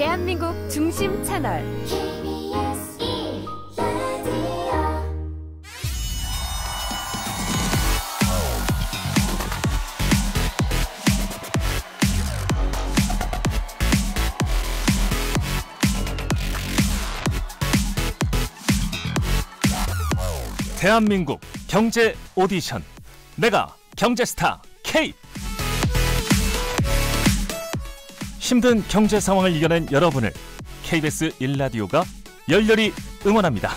대한민국 중심 채널 대한민국 경제 오디션 내가 경제스타 K 힘든 경제 상황을 이겨낸 여러분을 KBS 1라디오가 열렬히 응원합니다.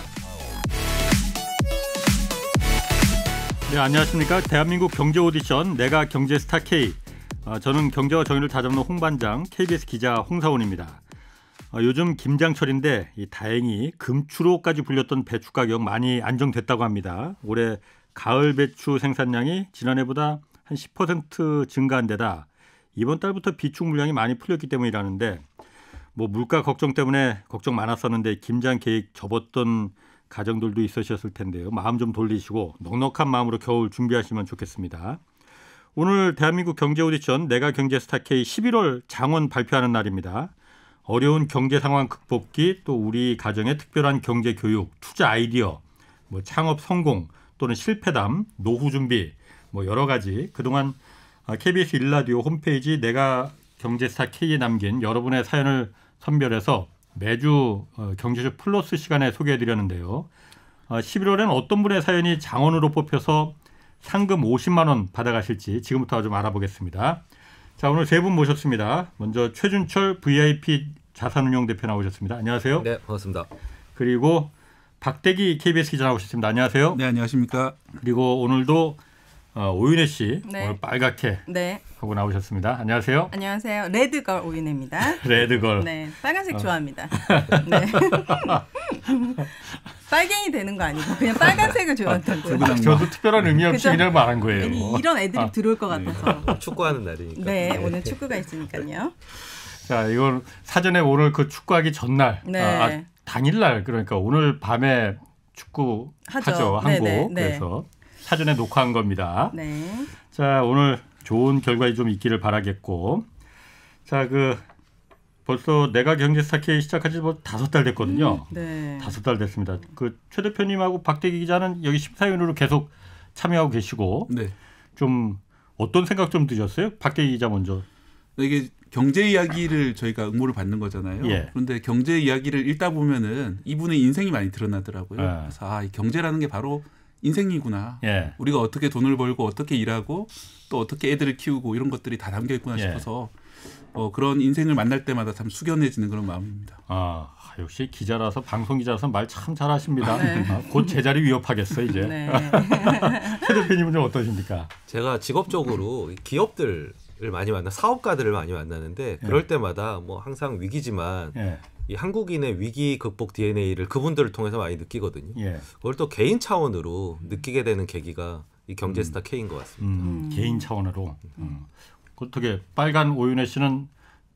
네, 안녕하십니까. 대한민국 경제 오디션 내가 경제 스타 K. 어, 저는 경제와 정의를 다잡는 홍반장 KBS 기자 홍사원입니다. 어, 요즘 김장철인데 다행히 금추로까지 불렸던 배추 가격 많이 안정됐다고 합니다. 올해 가을 배추 생산량이 지난해보다 한 10% 증가한 데다 이번 달부터 비축 물량이 많이 풀렸기 때문이라는데 뭐 물가 걱정 때문에 걱정 많았었는데 김장 계획 접었던 가정들도 있으셨을 텐데요. 마음 좀 돌리시고 넉넉한 마음으로 겨울 준비하시면 좋겠습니다. 오늘 대한민국 경제 오디션 내가 경제 스타K 11월 장원 발표하는 날입니다. 어려운 경제 상황 극복기 또 우리 가정의 특별한 경제 교육, 투자 아이디어, 뭐 창업 성공 또는 실패담, 노후 준비 뭐 여러 가지 그동안 KBS 아, 일라디오 홈페이지 내가 경제스타 K에 남긴 여러분의 사연을 선별해서 매주 어, 경제쇼 플러스 시간에 소개해드렸는데요. 11월에는 아, 어떤 분의 사연이 장원으로 뽑혀서 상금 50만 원 받아가실지 지금부터 좀 알아보겠습니다. 자 오늘 세 분 모셨습니다. 먼저 최준철 VIP 자산운용 대표 나오셨습니다. 안녕하세요. 네 반갑습니다. 그리고 박대기 KBS 기자 나오셨습니다. 안녕하세요. 네 안녕하십니까. 그리고 오늘도 어, 오윤혜 씨 네. 오늘 빨갛게 네. 하고 나오셨습니다. 안녕하세요. 안녕하세요. 레드걸 오윤혜입니다. 레드걸. 네, 빨간색 어. 좋아합니다. 네. 빨갱이 되는 거 아니고 그냥 빨간색을 좋아한다고요. 아, 저도 특별한 의미 없이 그냥 말한 거예요. 아 이런 애들이 아. 들어올 것 같아서. 네. 어, 축구하는 날이니까. 네, 네, 오늘 축구가 있으니까요. 자, 이걸 사전에 오늘 그 축구하기 전날, 네. 아, 아 당일날 그러니까 오늘 밤에 축구 하죠, 하죠 한국 네네, 네, 그래서 사전에 녹화한 겁니다. 네. 자, 오늘 좋은 결과가 좀 있기를 바라겠고. 자, 그 벌써 내가 경제 사타키시작한지뭐 다섯 달 됐거든요. 음, 네. 다섯 달 됐습니다. 그 최 대표님하고 박대기 기자는 여기 심사위원으로 계속 참여하고 계시고 네. 좀 어떤 생각 좀 드셨어요? 박대기 기자 먼저. 이게 경제 이야기를 저희가 응모를 받는 거잖아요. 예. 그런데 경제 이야기를 읽다 보면은 이분의 인생이 많이 드러나더라고요. 예. 그래서 아, 이 경제라는 게 바로 인생이구나. 예. 우리가 어떻게 돈을 벌고 어떻게 일하고 또 어떻게 애들을 키우고 이런 것들이 다 담겨 있구나 예. 싶어서 어, 그런 인생을 만날 때마다 참 숙연해지는 그런 마음입니다. 아, 아 역시 기자라서 방송 기자라서 말 참 잘하십니다. 아, 네. 아, 곧 제자리 위협하겠어 이제. 네. 최 대표님은 좀 어떠십니까? 제가 직업적으로 기업들을 많이 만나 사업가들을 많이 만나는데 그럴 예. 때마다 뭐 항상 위기지만 네. 이 한국인의 위기 극복 DNA를 그분들을 통해서 많이 느끼거든요. 예. 그걸 또 개인 차원으로 느끼게 되는 계기가 이 경제스타 음. K인 것 같습니다. 음, 음. 음. 개인 차원으로 음. 어떻게 음. 빨간 오윤혜 씨는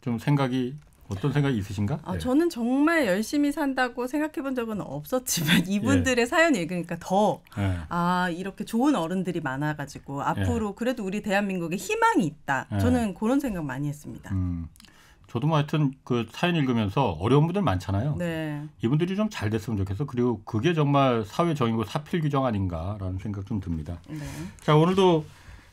좀 생각이 어떤 생각이 있으신가? 아, 네. 저는 정말 열심히 산다고 생각해 본 적은 없었지만 이분들의 예. 사연 읽으니까 더 예. 아, 이렇게 좋은 어른들이 많아 가지고 앞으로 예. 그래도 우리 대한민국에 희망이 있다. 예. 저는 그런 생각 많이 했습니다. 음, 저도 뭐 하여튼 그 사연 읽으면서 어려운 분들 많잖아요. 네. 이분들이 좀 잘 됐으면 좋겠어. 그리고 그게 정말 사회 정의고 사필 규정 아닌가라는 생각 좀 듭니다. 네. 자 오늘도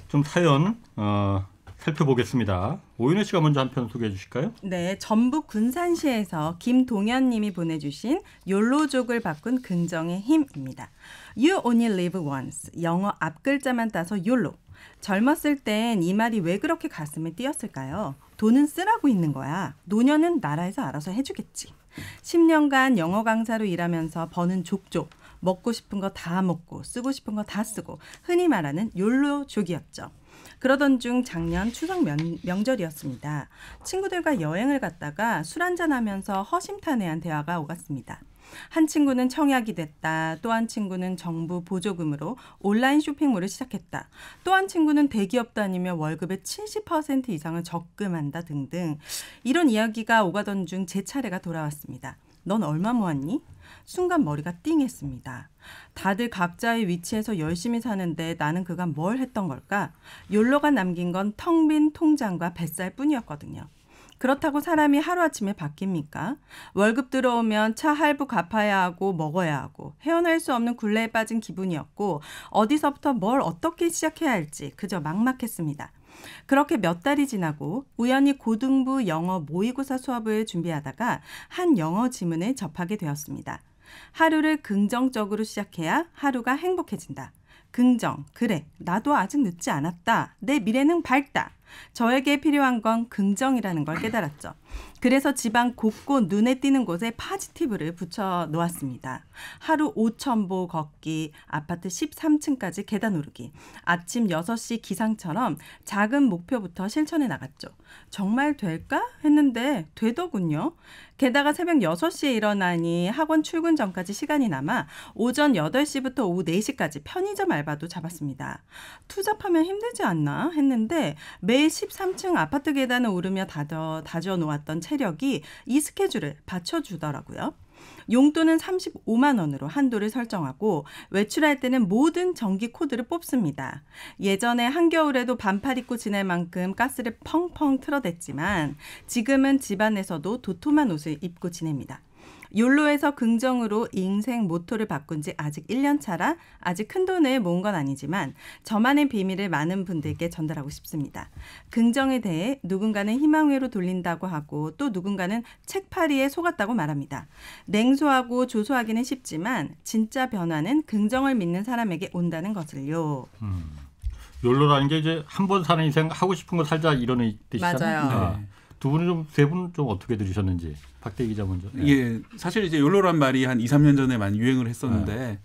좀 사연 어, 살펴보겠습니다. 오윤혜 씨가 먼저 한 편 소개해 주실까요? 네, 전북 군산시에서 김동현 님이 보내주신 욜로족을 바꾼 긍정의 힘입니다. You only live once. 영어 앞글자만 따서 욜로. 젊었을 땐 이 말이 왜 그렇게 가슴에 띄었을까요? 돈은 쓰라고 있는 거야. 노년은 나라에서 알아서 해주겠지. 10년간 영어 강사로 일하면서 버는 족족. 먹고 싶은 거 다 먹고 쓰고 싶은 거 다 쓰고 흔히 말하는 욜로족이었죠. 그러던 중 작년 추석 명, 절이었습니다 친구들과 여행을 갔다가 술 한잔하면서 허심탄회한 대화가 오갔습니다. 한 친구는 청약이 됐다. 또 한 친구는 정부 보조금으로 온라인 쇼핑몰을 시작했다. 또 한 친구는 대기업 다니며 월급의 70% 이상을 적금한다 등등 이런 이야기가 오가던 중 제 차례가 돌아왔습니다. 넌 얼마 모았니? 순간 머리가 띵했습니다. 다들 각자의 위치에서 열심히 사는데 나는 그간 뭘 했던 걸까? 욜로가 남긴 건 텅 빈 통장과 뱃살 뿐이었거든요. 그렇다고 사람이 하루아침에 바뀝니까? 월급 들어오면 차 할부 갚아야 하고 먹어야 하고 헤어날 수 없는 굴레에 빠진 기분이었고 어디서부터 뭘 어떻게 시작해야 할지 그저 막막했습니다. 그렇게 몇 달이 지나고 우연히 고등부 영어 모의고사 수업을 준비하다가 한 영어 지문에 접하게 되었습니다. 하루를 긍정적으로 시작해야 하루가 행복해진다. 긍정, 그래, 나도 아직 늦지 않았다. 내 미래는 밝다. 저에게 필요한 건 긍정이라는 걸 깨달았죠. 그래서 지방 곳곳 눈에 띄는 곳에 파지티브를 붙여 놓았습니다. 하루 5,000보 걷기, 아파트 13층까지 계단 오르기, 아침 6시 기상처럼 작은 목표부터 실천해 나갔죠. 정말 될까? 했는데 되더군요. 게다가 새벽 6시에 일어나니 학원 출근 전까지 시간이 남아 오전 8시부터 오후 4시까지 편의점 알바도 잡았습니다. 투잡하면 힘들지 않나? 했는데 매일 13층 아파트 계단을 오르며 다져, 다져 놓았던 체력이 이 스케줄을 받쳐주더라고요. 용돈은 35만 원으로 한도를 설정하고 외출할 때는 모든 전기 코드를 뽑습니다. 예전에 한겨울에도 반팔 입고 지낼 만큼 가스를 펑펑 틀어댔지만 지금은 집안에서도 도톰한 옷을 입고 지냅니다. 욜로에서 긍정으로 인생 모토를 바꾼 지 아직 1년 차라 아직 큰 돈을 모은 건 아니지만 저만의 비밀을 많은 분들께 전달하고 싶습니다. 긍정에 대해 누군가는 희망회로 돌린다고 하고 또 누군가는 책파리에 속았다고 말합니다. 냉소하고 조소하기는 쉽지만 진짜 변화는 긍정을 믿는 사람에게 온다는 것을요. 음. 욜로라는 게 이제 한 번 사는 인생 하고 싶은 거 살자 이런 뜻이잖아요. 맞아요. 네. 두 분은 좀세 분은 좀 어떻게 들으셨는지. 박대 기자 먼저. 네. 예, 사실 이제 욜로란 말이 한 2, 3년 전에 많이 유행을 했었는데 네.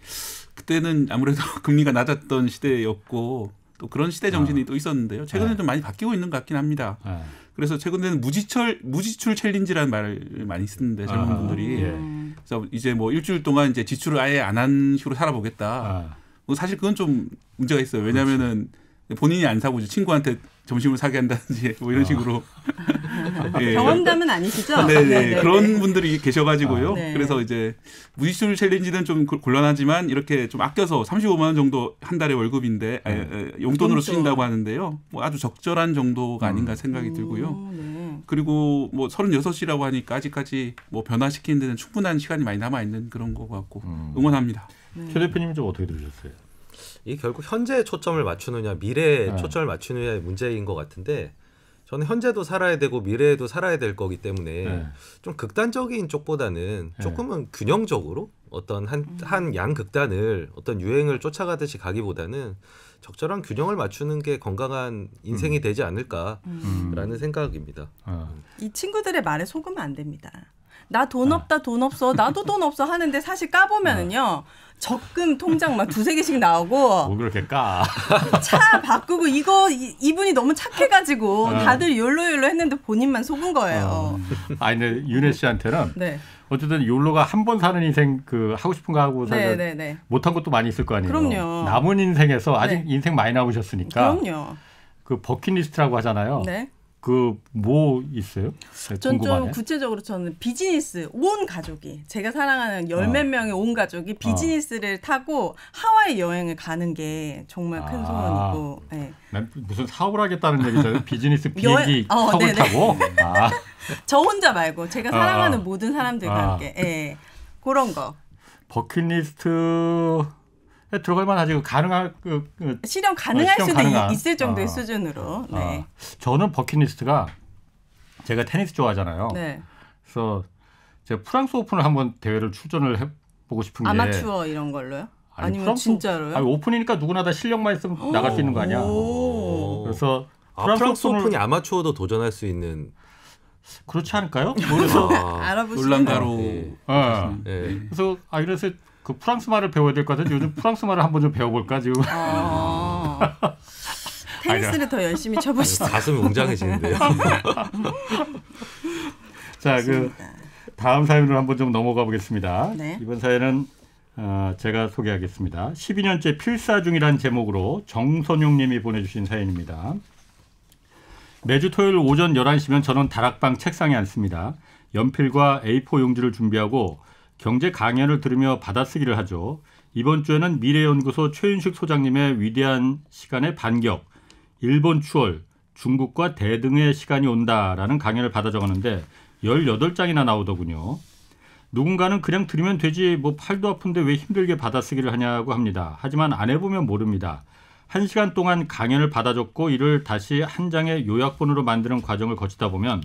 그때는 아무래도 금리가 낮았던 시대였고 또 그런 시대 정신이 아. 또 있었는데요. 최근에 네. 좀 많이 바뀌고 있는 것 같긴 합니다. 네. 그래서 최근에는 무지철 무지출 챌린지라는 말을 많이 쓰는데 젊은 아. 분들이 예. 그래서 이제 뭐 일주일 동안 이제 지출을 아예 안 한 식으로 살아보겠다. 아. 뭐 사실 그건 좀 문제가 있어요. 왜냐하면은 그렇지. 본인이 안 사고 이제 친구한테 점심을 사게 한다든지 뭐 이런 아. 식으로 예. 경험담은 아니시죠? 네네. 네네. 네. 그런 분들이 계셔가지고요. 아. 네. 그래서 이제 무지출 챌린지는 좀 곤란하지만 이렇게 좀 아껴서 35만 원 정도 한 달의 월급인데 아, 아, 네. 에, 용돈으로 쓰신다고 하는데요. 뭐 아주 적절한 정도가 아닌가 음. 생각이 들고요. 오, 네. 그리고 뭐 36이라고 하니까 아직까지 뭐 변화시키는 데는 충분한 시간이 많이 남아 있는 그런 거 같고 음. 응원합니다. 네. 최 대표님 좀 어떻게 들으셨어요? 이 결국 현재에 초점을 맞추느냐 미래에 네. 초점을 맞추느냐의 문제인 것 같은데 저는 현재도 살아야 되고 미래에도 살아야 될 거기 때문에 네. 좀 극단적인 쪽보다는 네. 조금은 균형적으로 어떤 한한 음. 양극단을 어떤 유행을 쫓아가듯이 가기보다는 적절한 균형을 맞추는 게 건강한 인생이 음. 되지 않을까라는 음. 생각입니다. 어. 이 친구들의 말에 속으면 안 됩니다. 나돈 아. 없다 돈 없어 나도 돈 없어 하는데 사실 까보면은요. 어. 적금 통장 막 두세 개씩 나오고 뭐 그렇게 까? 차 바꾸고 이거 이, 분이 너무 착해가지고 어. 다들 욜로욜로 했는데 본인만 속은 거예요. 어. 아, 니 근데 윤혜 씨한테는 네. 어쨌든 욜로가 한 번 사는 인생 그 하고 싶은 거 하고 네, 네, 네, 못한 것도 많이 있을 거 아니에요. 그럼요. 남은 인생에서 아직 네. 인생 많이 남으셨으니까. 그럼요. 그 버킷리스트라고 하잖아요. 네. 그뭐 있어요? 전 좀 구체적으로 저는 비즈니스 온 가족이 제가 사랑하는 열몇 어. 명의 온 가족이 아. 비즈니스를 어. 타고 하와이 여행을 가는 게 정말 큰 아. 소원이고. 네. 무슨 사업을 하겠다는 얘기잖 비즈니스 비행기 여... 어, 타고. 아. 저 혼자 말고 제가 사랑하는 아. 모든 사람들과 아. 함께. 예. 네. 그런 거. 버킷리스트 들어갈 만하지 그 가능할 그, 그, 실현 가능할 수도 가능한. 있을 정도의 아, 수준으로. 아. 네. 아. 저는 버킷리스트가 제가 테니스 좋아하잖아요. 네. 그래서 제가 프랑스 오픈을 한번 대회를 출전을 해 보고 싶은 게 아마추어 이런 걸로요? 아니, 아니면 프랑스, 진짜로요? 아니, 오픈이니까 누구나 다 실력만 있으면 오. 나갈 수 있는 거 아니야. 오. 그래서 아, 프랑스, 프랑스 오픈을... 오픈이 아마추어도 도전할 수 있는 그렇지 않을까요? 그래서 아, 놀란다로. 네. 네. 네. 그래서 아 그래서 그 프랑스 말을 배워야 될 것 같은데 요즘 프랑스 말을 한번 좀 배워볼까 지금. 아, 테니스를 더 열심히 쳐보시죠. 가슴이 웅장해지는데요. 자, 그 다음 사연으로 한번 좀 넘어가 보겠습니다. 네. 이번 사연은 어, 제가 소개하겠습니다. 12년째 필사 중이란 제목으로 정선용 님이 보내주신 사연입니다. 매주 토요일 오전 11시면 저는 다락방 책상에 앉습니다. 연필과 A4 용지를 준비하고 경제 강연을 들으며 받아쓰기를 하죠. 이번 주에는 미래연구소 최윤식 소장님의 위대한 시간의 반격, 일본 추월, 중국과 대등의 시간이 온다라는 강연을 받아 적었는데 18장이나 나오더군요. 누군가는 그냥 들으면 되지 뭐 팔도 아픈데 왜 힘들게 받아쓰기를 하냐고 합니다. 하지만 안 해보면 모릅니다. 한 시간 동안 강연을 받아줬고 이를 다시 한 장의 요약본으로 만드는 과정을 거치다 보면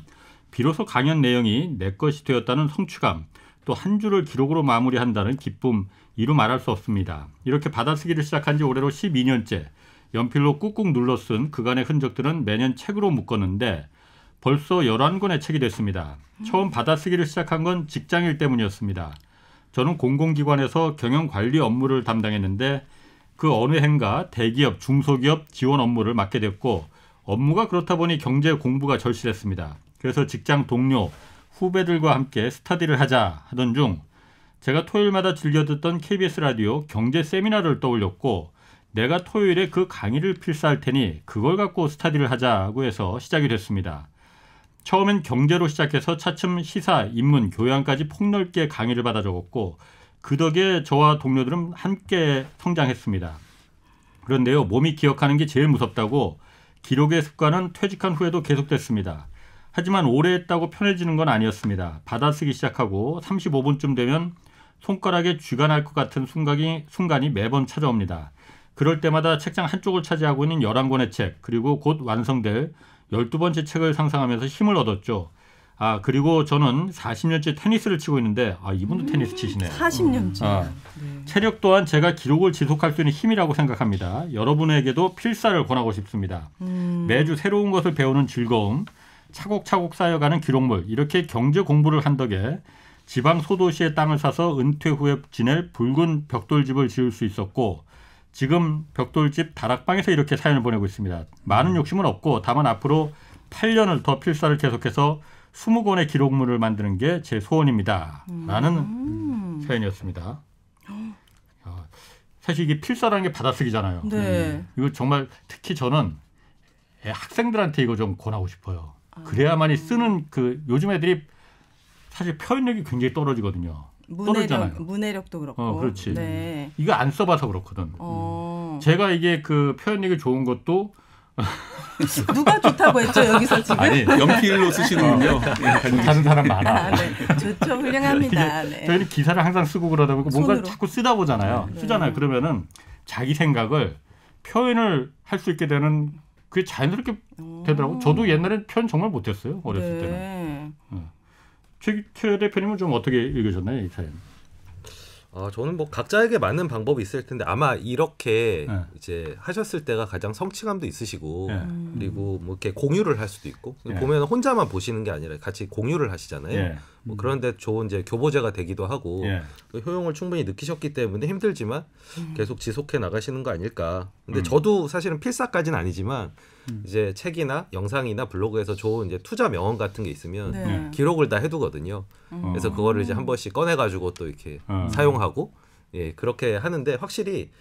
비로소 강연 내용이 내 것이 되었다는 성취감, 또한 주를 기록으로 마무리한다는 기쁨 이루 말할 수 없습니다. 이렇게 받아쓰기를 시작한 지 올해로 12년째 연필로 꾹꾹 눌러 쓴 그간의 흔적들은 매년 책으로 묶었는데 벌써 11권의 책이 됐습니다. 처음 받아쓰기를 시작한 건 직장일 때문이었습니다. 저는 공공기관에서 경영관리 업무를 담당했는데 그 어느 행가 대기업, 중소기업 지원 업무를 맡게 됐고 업무가 그렇다 보니 경제 공부가 절실했습니다. 그래서 직장 동료, 후배들과 함께 스터디를 하자 하던 중 제가 토요일마다 즐겨 듣던 KBS 라디오 경제 세미나를 떠올렸고 내가 토요일에 그 강의를 필사할 테니 그걸 갖고 스터디를 하자고 해서 시작이 됐습니다. 처음엔 경제로 시작해서 차츰 시사, 인문, 교양까지 폭넓게 강의를 받아 적었고 그 덕에 저와 동료들은 함께 성장했습니다. 그런데요, 몸이 기억하는 게 제일 무섭다고 기록의 습관은 퇴직한 후에도 계속됐습니다. 하지만 오래 했다고 편해지는 건 아니었습니다. 받아쓰기 시작하고 35분쯤 되면 손가락에 쥐가 날 것 같은 순간이, 순간이 매번 찾아옵니다. 그럴 때마다 책장 한쪽을 차지하고 있는 11권의 책, 그리고 곧 완성될 12번째 책을 상상하면서 힘을 얻었죠. 아, 그리고 저는 40년째 테니스를 치고 있는데, 아, 이분도 음, 테니스 치시네요. 40년째. 아, 어. 네. 체력 또한 제가 기록을 지속할 수 있는 힘이라고 생각합니다. 여러분에게도 필사를 권하고 싶습니다. 음. 매주 새로운 것을 배우는 즐거움, 차곡차곡 쌓여가는 기록물 이렇게 경제 공부를 한 덕에 지방 소도시의 땅을 사서 은퇴 후에 지낼 붉은 벽돌집을 지을 수 있었고 지금 벽돌집 다락방에서 이렇게 사연을 보내고 있습니다. 많은 음. 욕심은 없고 다만 앞으로 8년을 더 필사를 계속해서 20권의 기록물을 만드는 게 제 소원입니다. 음. 라는 음. 사연이었습니다. 아, 사실 이게 필사라는 게 받아쓰기잖아요. 네. 음. 이거 정말 특히 저는 학생들한테 이거 좀 권하고 싶어요. 아. 그래야만이 쓰는 그 요즘 애들이 사실 표현력이 굉장히 떨어지거든요. 떨어잖아요 무내력도 그렇고. 어, 그렇지. 네. 이거 안 써봐서 그렇거든. 어. 음. 제가 이게 그 표현력이 좋은 것도 누가 좋다고 했죠 여기서 지금? 아니 연필로 쓰시는군요. 어. 예, 다른 사람 많아. 아, 네. 좋죠, 훌륭합니다. 네. 저희는 기사를 항상 쓰고 그러다 보니까 뭔가 자꾸 쓰다 보잖아요. 네. 쓰잖아요. 그러면은 자기 생각을 표현을 할 수 있게 되는 그게 자연스럽게 음. 되더라고. 음. 저도 옛날엔 표현 정말 못했어요. 어렸을 네. 때는. 어. 최 대표님은 좀 어떻게 읽으셨나요 이 사연? 아 저는 뭐 각자에게 맞는 방법이 있을 텐데 아마 이렇게 네. 이제 하셨을 때가 가장 성취감도 있으시고 네. 그리고 뭐 이렇게 공유를 할 수도 있고 네. 보면 혼자만 보시는 게 아니라 같이 공유를 하시잖아요. 뭐 음. 그런데 좋은 이제 교보제가 되기도 하고 예. 그 효용을 충분히 느끼셨기 때문에 힘들지만 음. 계속 지속해 나가시는 거 아닐까. 근데 음. 저도 사실은 필사까지는 아니지만 음. 이제 책이나 영상이나 블로그에서 좋은 이제 투자 명언 같은 게 있으면 네. 예. 기록을 다 해두거든요. 음. 그래서 그거를 이제 음. 한 번씩 꺼내가지고 또 이렇게 어. 사용하고 예 그렇게 하는데 확실히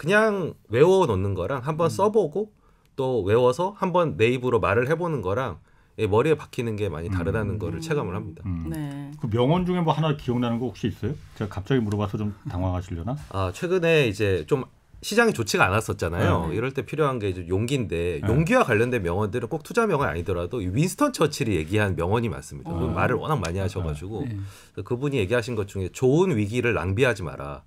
그냥 외워 놓는 거랑 한 번 써보고 또 외워서 한번 내 입으로 말을 해보는 거랑 예, 머리에 박히는 게 많이 다르다는 음. 거를 체감을 합니다. 음. 네. 그 명언 중에 뭐 하나 기억나는 거 혹시 있어요? 제가 갑자기 물어봐서 좀 당황하시려나? 아 최근에 이제 좀 시장이 좋지가 않았었잖아요. 네. 이럴 때 필요한 게 이제 용기인데 네. 용기와 관련된 명언들은 꼭 투자 명언 아니더라도 윈스턴 처칠이 얘기한 명언이 많습니다. 어. 말을 워낙 많이 하셔가지고 네. 그분이 얘기하신 것 중에 좋은 위기를 낭비하지 마라.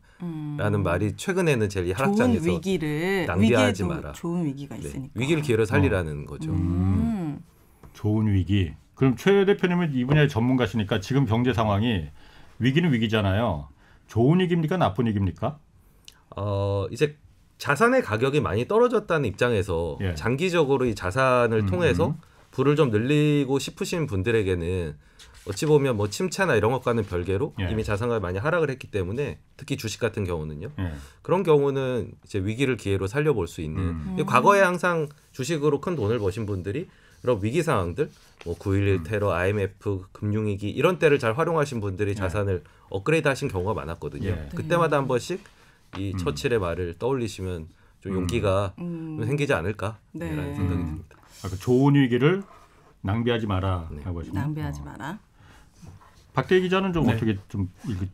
라는 음. 말이 최근에는 제일 하락장에서 좋은 위기를 낭비하지 마라. 좋은 위기가 네. 있으니까 위기를 기회로 살리라는 어. 거죠. 음. 좋은 위기. 그럼 최 대표님은 이 분야의 전문가시니까 지금 경제 상황이 위기는 위기잖아요. 좋은 위기입니까? 나쁜 위기입니까? 어, 이제 자산의 가격이 많이 떨어졌다는 입장에서 예. 장기적으로 이 자산을 음, 통해서 음. 부를 좀 늘리고 싶으신 분들에게는 어찌 보면 뭐 침체나 이런 것과는 별개로 예. 이미 자산가 많이 하락을 했기 때문에 특히 주식 같은 경우는요. 예. 그런 경우는 이제 위기를 기회로 살려볼 수 있는 음. 음. 과거에 항상 주식으로 큰 돈을 버신 분들이 그런 위기 상황들 뭐 9.11 음. 테러, IMF 금융위기 이런 때를 잘 활용하신 분들이 네. 자산을 업그레이드 하신 경우가 많았거든요. 네. 그때마다 네. 한 번씩 이 음. 처칠의 말을 떠올리시면 좀 음. 용기가 음. 좀 생기지 않을까라는 네. 생각이 듭니다. 아까 그 좋은 위기를 낭비하지 마라 네. 하고 하 낭비하지 어. 마라. 박대 기자는 좀 네. 어떻게 좀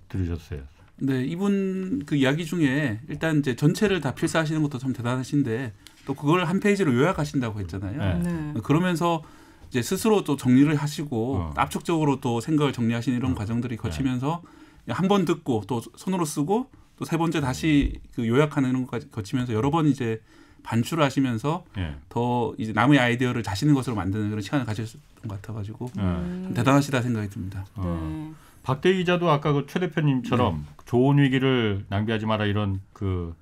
들으셨어요? 네, 이분 그 이야기 중에 일단 이제 전체를 다 필사하시는 것도 참 대단하신데 또 그걸 한 페이지로 요약하신다고 했잖아요. 네. 네. 그러면서 이제 스스로 또 정리를 하시고 어. 압축적으로 또 생각을 정리하시는 이런 어. 과정들이 네. 거치면서 네. 한번 듣고 또 손으로 쓰고 또 세 번째 다시 그 요약하는 것까지 거치면서 여러 번 이제 반출을 하시면서 예. 더 이제 남의 아이디어를 자신의 것으로 만드는 그런 시간을 가셨던 것 같아가지고 예. 음. 대단하시다 생각이 듭니다. 어. 네. 박대 기자도 아까 그최 대표님처럼 네. 좋은 위기를 낭비하지 마라 이런 그,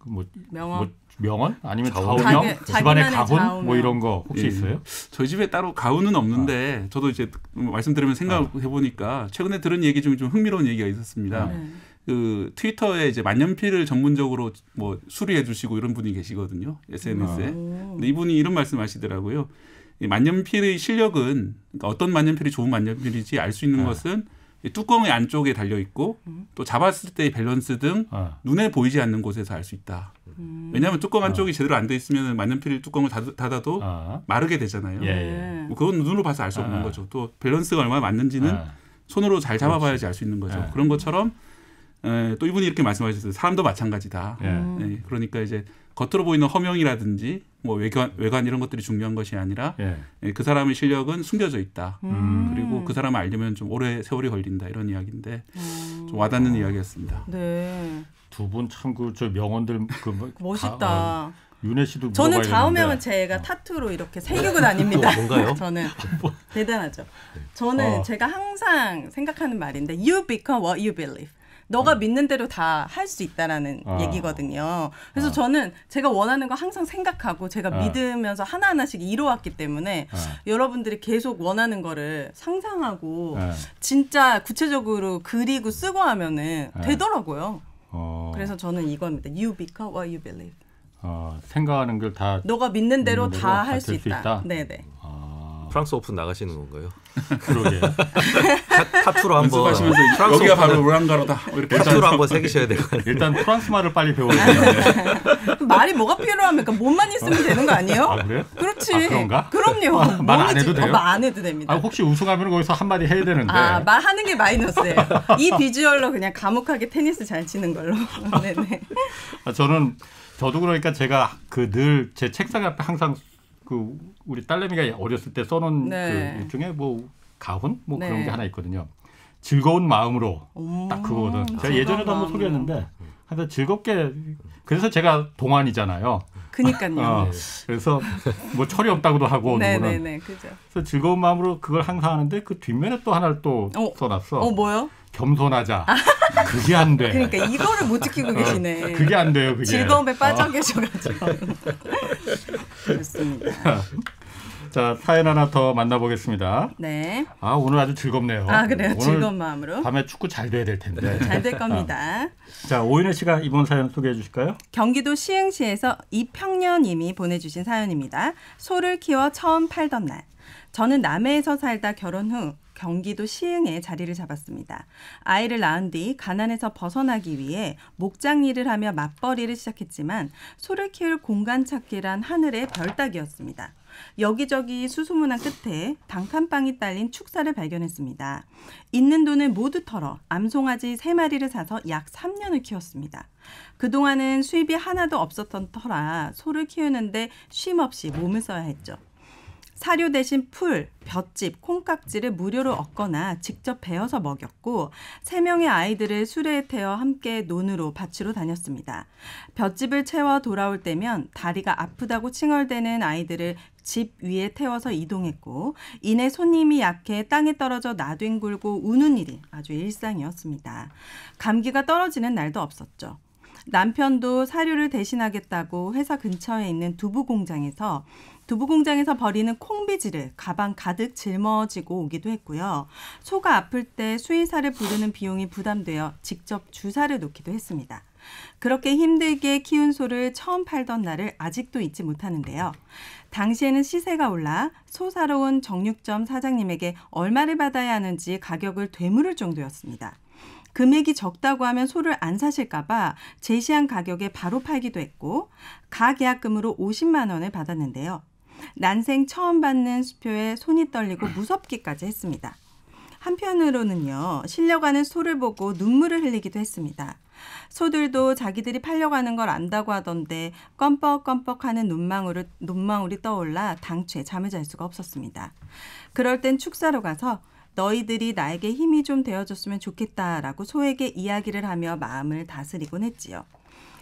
그 뭐, 명언. 뭐 명언 아니면 가운명 집안의 가훈 자우명. 뭐 이런 거 혹시 예. 있어요? 저희 집에 따로 가훈은 없는데 아. 저도 이제 말씀드리면 생각해 아. 보니까 최근에 들은 얘기 중에 좀 흥미로운 얘기가 있었습니다. 아. 네. 그 트위터에 이제 만년필을 전문적으로 뭐 수리해 주시고 이런 분이 계시거든요 SNS에. 아. 근데 이분이 이런 말씀하시더라고요. 만년필의 실력은 그러니까 어떤 만년필이 좋은 만년필인지알 수 있는 아. 것은 뚜껑의 안쪽에 달려 있고 음. 또 잡았을 때의 밸런스 등 어. 눈에 보이지 않는 곳에서 알 수 있다. 음. 왜냐하면 뚜껑 안쪽이 어. 제대로 안 돼 있으면 만년필 뚜껑을 닫아도 어. 마르게 되잖아요. 예. 예. 뭐 그건 눈으로 봐서 알 수 없는 어. 거죠. 또 밸런스가 얼마나 맞는지는 어. 손으로 잘 잡아봐야지 알 수 있는 거죠. 예. 그런 것처럼 예, 또 이분이 이렇게 말씀하셨어요. 사람도 마찬가지다. 예. 음. 예. 그러니까 이제 겉으로 보이는 허명이라든지 뭐 외관, 외관 이런 것들이 중요한 것이 아니라 예. 예, 그 사람의 실력은 숨겨져 있다. 음. 그리고 그 사람을 알려면 좀 오래 세월이 걸린다 이런 이야기인데 음. 좀 와닿는 어. 이야기였습니다. 네. 두분 참그저 명언들 그 뭐 멋있다. 가, 어, 윤혜 씨도 저는 좌우명은 제가 어. 타투로 이렇게 새기고 다닙니다. 뭔가요? 저는 대단하죠. 저는 어. 제가 항상 생각하는 말인데 you become what you believe. 너가 믿는 대로 다 할 수 있다라는 아. 얘기거든요. 그래서 아. 저는 제가 원하는 거 항상 생각하고 제가 아. 믿으면서 하나하나씩 이뤄왔기 때문에 아. 여러분들이 계속 원하는 거를 상상하고 아. 진짜 구체적으로 그리고 쓰고 하면은 아. 되더라고요. 어. 그래서 저는 이겁니다. You become what you believe. 어, 생각하는 걸 다 너가 믿는 대로 다 할 수 있다. 있다. 네네. 프랑스 오픈 나가시는 건가요? 그러게. 타투로 한번 연습하시면서 여기가 바로 우랑가로다. 이렇게 타투로 한번 새기셔야 돼요. 일단 프랑스 말을 빨리 배워야 돼요. 말이 뭐가 필요합니까? 몸만 있으면 되는 거 아니에요? 아, 그래요? 그렇지. 아, 그런가? 그럼요. 아, 말안 해도 돼요? 어, 말안 해도 됩니다. 아, 혹시 우승하면 거기서 한마디 해야 되는데. 아, 말하는 게 마이너스예요. 이 비주얼로 그냥 감옥하게 테니스 잘 치는 걸로. 네네. 네. 아, 저는 저도 그러니까 제가 그 늘 제 책상 앞에 항상 그 우리 딸내미가 어렸을 때 써놓은 그 네. 그 일종의 뭐 가훈 뭐 네. 그런 게 하나 있거든요. 즐거운 마음으로 딱 그거거든. 제가 예전에도 한번 소개했는데 하여튼 즐겁게 그래서 제가 동안이잖아요. 그니까요. 어, 네. 그래서 뭐 철이 없다고도 하고 네네네 네, 네, 그죠. 그래서 즐거운 마음으로 그걸 항상 하는데 그 뒷면에 또 하나를 또 어, 써놨어. 어 뭐요? 겸손하자. 그게 안 돼. 그러니까 이거를 못 지키고 어, 계시네. 그게 안 돼요. 그게. 즐거움에 빠져 계셔가지고. 그렇습니다. 어. 자 사연 하나 더 만나보겠습니다. 네. 아 오늘 아주 즐겁네요. 아 그래요. 즐거운 마음으로. 밤에 축구 잘 돼야 될 텐데. 네, 잘될 겁니다. 아. 자 오인혜 씨가 이번 사연 소개해 주실까요? 경기도 시흥시에서 이평년님이 보내주신 사연입니다. 소를 키워 처음 팔던 날. 저는 남해에서 살다 결혼 후 경기도 시흥에 자리를 잡았습니다. 아이를 낳은 뒤 가난에서 벗어나기 위해 목장 일을 하며 맞벌이를 시작했지만 소를 키울 공간 찾기란 하늘의 별따기였습니다. 여기저기 수소문한 끝에 단칸방이 딸린 축사를 발견했습니다. 있는 돈을 모두 털어 암송아지 세마리를 사서 약 3년을 키웠습니다. 그동안은 수입이 하나도 없었던 터라 소를 키우는데 쉼없이 몸을 써야 했죠. 사료 대신 풀, 볏짚, 콩깍지를 무료로 얻거나 직접 베어서 먹였고 세명의 아이들을 수레에 태워 함께 논으로 밭으로 다녔습니다. 볏짚을 채워 돌아올 때면 다리가 아프다고 칭얼대는 아이들을 집 위에 태워서 이동했고 이내 손님이 약해 땅에 떨어져 나뒹굴고 우는 일이 아주 일상이었습니다. 감기가 떨어지는 날도 없었죠. 남편도 사료를 대신하겠다고 회사 근처에 있는 두부 공장에서 두부 공장에서 버리는 콩비지를 가방 가득 짊어지고 오기도 했고요. 소가 아플 때 수의사를 부르는 비용이 부담되어 직접 주사를 놓기도 했습니다. 그렇게 힘들게 키운 소를 처음 팔던 날을 아직도 잊지 못하는데요. 당시에는 시세가 올라 소사로운 정육점 사장님에게 얼마를 받아야 하는지 가격을 되물을 정도였습니다. 금액이 적다고 하면 소를 안 사실까봐 제시한 가격에 바로 팔기도 했고 가계약금으로 50만 원을 받았는데요. 난생 처음 받는 수표에 손이 떨리고 무섭기까지 했습니다. 한편으로는요, 실려가는 소를 보고 눈물을 흘리기도 했습니다. 소들도 자기들이 팔려가는 걸 안다고 하던데 껌뻑껌뻑 하는 눈망울을, 눈망울이 떠올라 당최 잠을 잘 수가 없었습니다. 그럴 땐 축사로 가서 너희들이 나에게 힘이 좀 되어줬으면 좋겠다라고 소에게 이야기를 하며 마음을 다스리곤 했지요.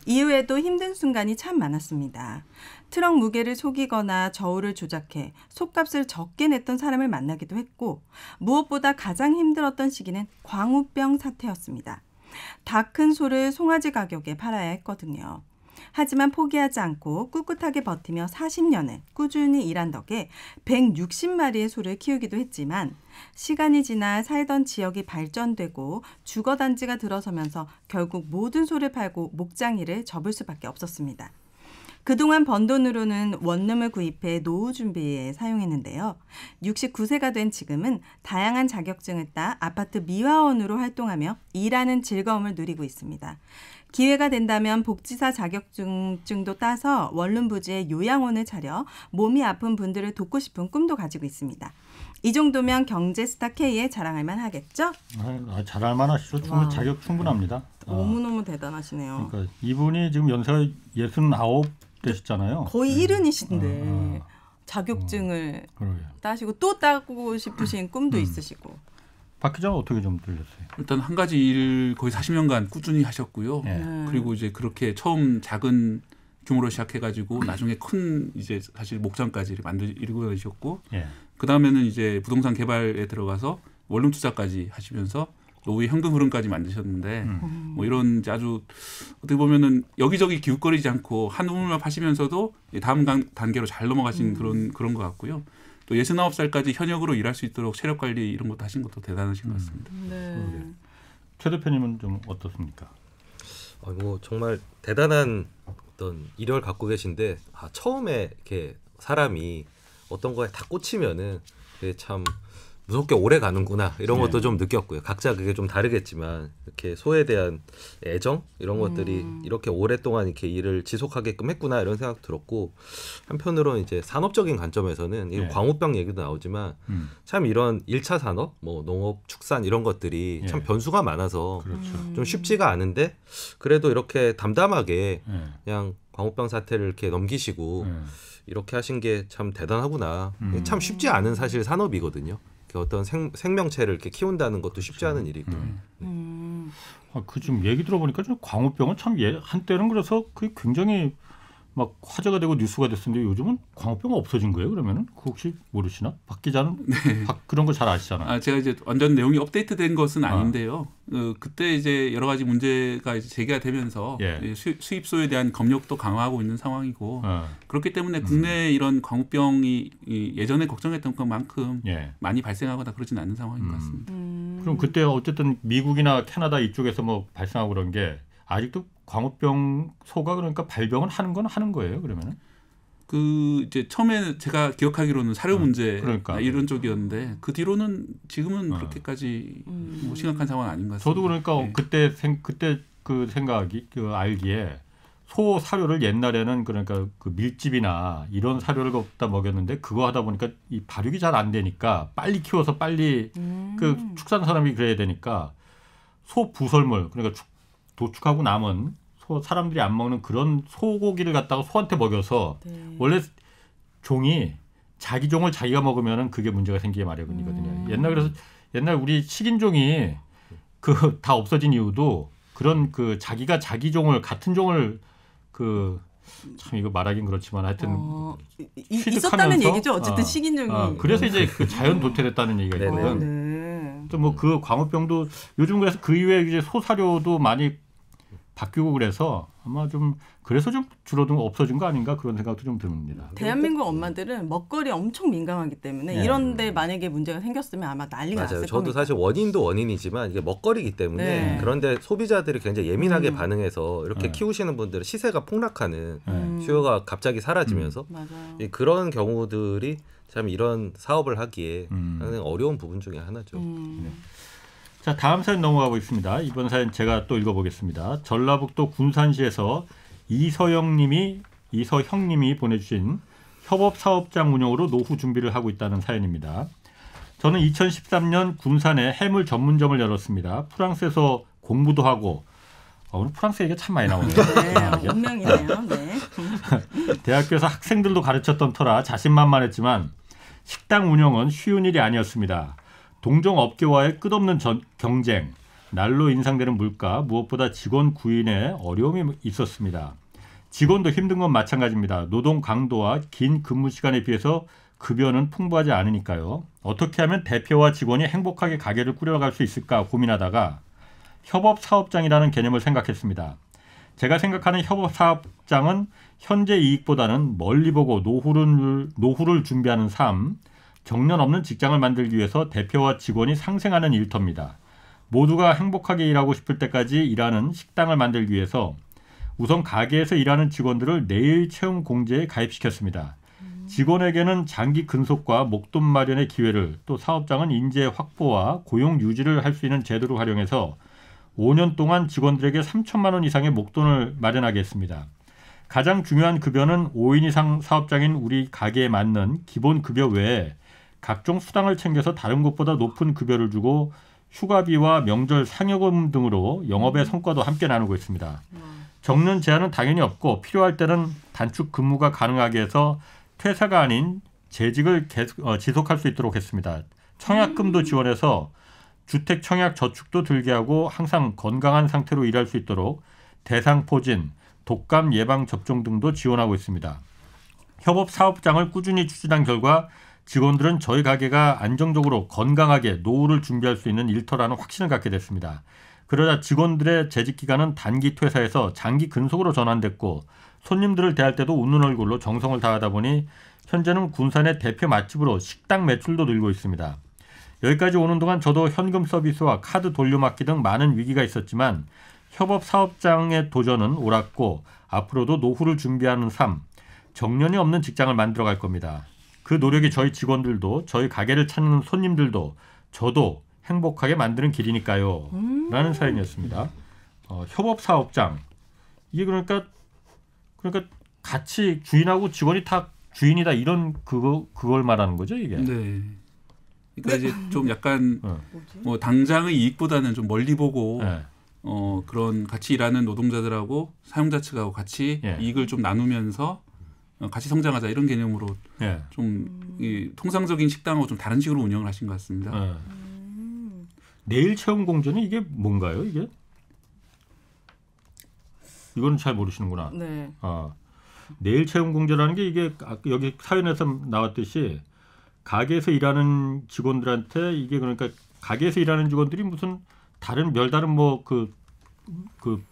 이후에도 힘든 순간이 참 많았습니다. 트럭 무게를 속이거나 저울을 조작해 속값을 적게 냈던 사람을 만나기도 했고 무엇보다 가장 힘들었던 시기는 광우병 사태였습니다. 다 큰 소를 송아지 가격에 팔아야 했거든요. 하지만 포기하지 않고 꿋꿋하게 버티며 40년을 꾸준히 일한 덕에 160마리의 소를 키우기도 했지만 시간이 지나 살던 지역이 발전되고 주거 단지가 들어서면서 결국 모든 소를 팔고 목장일을 접을 수밖에 없었습니다. 그동안 번 돈으로는 원룸을 구입해 노후 준비에 사용했는데요. 69세가 된 지금은 다양한 자격증을 따 아파트 미화원으로 활동하며 일하는 즐거움을 누리고 있습니다. 기회가 된다면 복지사 자격증도 따서 원룸 부지에 요양원을 차려 몸이 아픈 분들을 돕고 싶은 꿈도 가지고 있습니다. 이 정도면 경제 스타 K에 자랑할 만하겠죠? 아, 아 자랑할 만하시죠. 충분 자격 충분합니다. 아. 너무 너무 대단하시네요. 그러니까 이분이 지금 연세가 예순 아홉 되셨잖아요. 거의 네. 일흔이신데 네. 아, 아. 자격증을 음, 따시고 또 따고 싶으신 꿈도 음. 있으시고. 박기자 어떻게 좀 들렸어요? 일단 한 가지 일 거의 40년간 꾸준히 하셨고요. 예. 네. 그리고 이제 그렇게 처음 작은 규모로 시작해가지고 나중에 큰 이제 사실 목장까지 만들 이루고 계셨고 예. 그 다음에는 이제 부동산 개발에 들어가서 원룸 투자까지 하시면서 노후 현금 흐름까지 만드셨는데 음. 뭐 이런 아주 어떻게 보면은 여기저기 기웃거리지 않고 한 우물만 파시면서도 다음 단계로 잘 넘어가신 음. 그런 그런 것 같고요. 또 69살까지 현역으로 일할 수 있도록 체력 관리 이런 것도 하신 것도 대단하신 것 같습니다. 음. 네. 음, 네. 최 대표님은 좀 어떻습니까? 아, 뭐 정말 대단한 어떤 일을 갖고 계신데 아, 처음에 이렇게 사람이 어떤 거에 다 꽂히면은 참 무섭게 오래 가는구나 이런 네. 것도 네. 좀 느꼈고요. 각자 그게 좀 다르겠지만 이렇게 소에 대한 애정 이런 것들이 음. 이렇게 오랫동안 이렇게 일을 지속하게끔 했구나 이런 생각 들었고 한편으로는 이제 산업적인 관점에서는 네. 광우병 얘기도 나오지만 음. 참 이런 일차 산업 뭐 농업 축산 이런 것들이 네. 참 변수가 많아서 그렇죠. 좀 쉽지가 않은데 그래도 이렇게 담담하게 예. 그냥 광우병 사태를 이렇게 넘기시고 예. 이렇게 하신 게 참 대단하구나. 음. 참 쉽지 않은 사실 산업이거든요. 어떤 생, 생명체를 이렇게 키운다는 것도 쉽지 그렇죠. 않은 일이고. 음. 네. 음. 아, 그좀 얘기 들어보니까 좀 광우병은 참 예, 한때는 그래서 그 굉장히 막 화제가 되고 뉴스가 됐었는데 요즘은 광우병 없어진 거예요. 그러면은 그 혹시 모르시나? 박 기자는 네. 박 그런 걸 잘 아시잖아요. 아 제가 이제 완전 내용이 업데이트된 것은 아. 아닌데요. 아. 어, 그때 이제 여러 가지 문제가 이제 제기가 되면서 예. 수, 입소에 대한 검역도 강화하고 있는 상황이고 아. 그렇기 때문에 국내 음. 이런 광우병이 이, 예전에 걱정했던 것만큼 예. 많이 발생하거나 그러진 않는 상황인 음. 것 같습니다. 음. 그럼 그때 어쨌든 미국이나 캐나다 이쪽에서 뭐 발생하고 그런 게 아직도 광우병 소가 그러니까 발병을 하는 건 하는 거예요 그러면은 그 이제 처음에 제가 기억하기로는 사료 아, 문제 그러니까. 아, 이런 쪽이었는데 그 뒤로는 지금은 어. 그렇게까지 음. 뭐 심각한 상황 아닌 것 같습니다. 저도 그러니까 네. 그때 생 그때 그 생각이 그 알기에 소 사료를 옛날에는 그러니까 그 밀집이나 이런 사료를 갖다 먹였는데 그거 하다 보니까 이 발육이 잘 안 되니까 빨리 키워서 빨리 음. 그 축산 사람이 그래야 되니까 소 부설물 그러니까 축 도축하고 남은 소 사람들이 안 먹는 그런 소고기를 갖다가 소한테 먹여서 네. 원래 종이 자기 종을 자기가 먹으면은 그게 문제가 생기게 마련이거든요. 음. 옛날 그래서 옛날 우리 식인종이 그 다 없어진 이유도 그런 그 자기가 자기 종을 같은 종을 그 참 이거 말하긴 그렇지만 하여튼 어, 있었다는 얘기죠. 어쨌든 어, 아. 식인종이 어, 아, 그래서 이제 네. 그 자연 도태됐다는 얘기가 네, 네. 있거든. 또뭐 그 광우병도 요즘 그래서 그 이외에 이제 소사료도 많이 바뀌고 그래서 아마 좀 그래서 좀 줄어든 거 없어진 거 아닌가 그런 생각도 좀 듭니다. 대한민국 엄마들은 먹거리 엄청 민감하기 때문에 네. 이런데 음. 만약에 문제가 생겼으면 아마 난리가 맞아요. 났을 겁니다. 사실 원인도 원인이지만 이게 먹거리이기 때문에 네. 그런데 소비자들이 굉장히 예민하게 음. 반응해서 이렇게 네. 키우시는 분들은 시세가 폭락하는 네. 음. 수요가 갑자기 사라지면서 음. 그런 경우들이 참 이런 사업을 하기에 음. 어려운 부분 중에 하나죠. 음. 네. 자 다음 사연 넘어가 보겠습니다. 이번 사연 제가 또 읽어보겠습니다. 전라북도 군산시에서 이서영님이 이서형님이 보내주신 협업 사업장 운영으로 노후 준비를 하고 있다는 사연입니다. 저는 2013년 군산에 해물 전문점을 열었습니다. 프랑스에서 공부도 하고 어, 오늘 프랑스 얘기가 참 많이 나오네요. 네, 네. 아, 운명이네요. 네. 대학교에서 학생들도 가르쳤던 터라 자신만만했지만 식당 운영은 쉬운 일이 아니었습니다. 동종 업계와의 끝없는 전, 경쟁, 날로 인상되는 물가, 무엇보다 직원 구인의 어려움이 있었습니다. 직원도 힘든 건 마찬가지입니다. 노동 강도와 긴 근무 시간에 비해서 급여는 풍부하지 않으니까요. 어떻게 하면 대표와 직원이 행복하게 가게를 꾸려갈 수 있을까 고민하다가 협업 사업장이라는 개념을 생각했습니다. 제가 생각하는 협업 사업장은 현재 이익보다는 멀리 보고 노후를, 노후를 준비하는 삶, 정년 없는 직장을 만들기 위해서 대표와 직원이 상생하는 일터입니다. 모두가 행복하게 일하고 싶을 때까지 일하는 식당을 만들기 위해서 우선 가게에서 일하는 직원들을 내일 채용 공제에 가입시켰습니다. 직원에게는 장기 근속과 목돈 마련의 기회를 또 사업장은 인재 확보와 고용 유지를 할 수 있는 제도를 활용해서 5년 동안 직원들에게 3천만 원 이상의 목돈을 마련하게 했습니다. 가장 중요한 급여는 5인 이상 사업장인 우리 가게에 맞는 기본 급여 외에 각종 수당을 챙겨서 다른 곳보다 높은 급여를 주고 휴가비와 명절 상여금 등으로 영업의 음. 성과도 함께 나누고 있습니다. 음. 적는 제한은 당연히 없고 필요할 때는 단축 근무가 가능하게 해서 퇴사가 아닌 재직을 계속, 어, 지속할 수 있도록 했습니다. 청약금도 음. 지원해서 주택 청약 저축도 들게 하고 항상 건강한 상태로 일할 수 있도록 대상 포진, 독감 예방 접종 등도 지원하고 있습니다. 협업 사업장을 꾸준히 추진한 결과 직원들은 저희 가게가 안정적으로 건강하게 노후를 준비할 수 있는 일터라는 확신을 갖게 됐습니다. 그러자 직원들의 재직 기간은 단기 퇴사에서 장기 근속으로 전환됐고 손님들을 대할 때도 웃는 얼굴로 정성을 다하다 보니 현재는 군산의 대표 맛집으로 식당 매출도 늘고 있습니다. 여기까지 오는 동안 저도 현금 서비스와 카드 돌려막기 등 많은 위기가 있었지만 협업 사업장의 도전은 옳았고 앞으로도 노후를 준비하는 삶, 정년이 없는 직장을 만들어 갈 겁니다. 그 노력이 저희 직원들도 저희 가게를 찾는 손님들도 저도 행복하게 만드는 길이니까요. 음. 라는 사연이었습니다. 어, 협업 사업장 이게 그러니까 그러니까 같이 주인하고 직원이 다 주인이다 이런 그거 그걸 말하는 거죠 이게. 네. 그러니까 이제 네. 좀 약간 어. 뭐 당장의 이익보다는 좀 멀리 보고 네. 어, 그런 같이 일하는 노동자들하고 사용자 측하고 같이 예. 이익을 좀 나누면서 어, 같이 성장하자 이런 개념으로 예. 좀이 통상적인 식당하고 좀 다른 식으로 운영을 하신 것 같습니다. 예. 음. 내일 체험 공전이 이게 뭔가요? 이게 이거는 잘 모르시는구나. 네. 아. 내일 체험 공제라는 게 이게 아, 여기 사연에서 나왔듯이 가게에서 일하는 직원들한테 이게 그러니까 가게에서 일하는 직원들이 무슨 다른 별다른 뭐 그 그뭐 그, 그,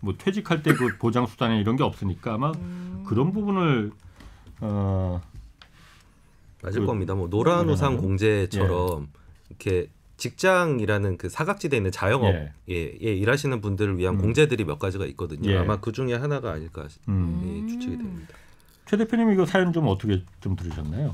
뭐 퇴직할 때그 보장 수단에 이런 게 없으니까 아마 음. 그런 부분을 어, 맞을 그, 겁니다. 뭐 노란 네. 우산 공제처럼 예. 이렇게 직장이라는 그사각지대 있는 자영업에 예. 예. 예, 일하시는 분들을 위한 음. 공제들이 몇 가지가 있거든요. 예. 아마 그 중에 하나가 아닐까 음. 예, 추측이 됩니다. 음. 최 대표님 이거 사연 좀 어떻게 좀 들으셨나요?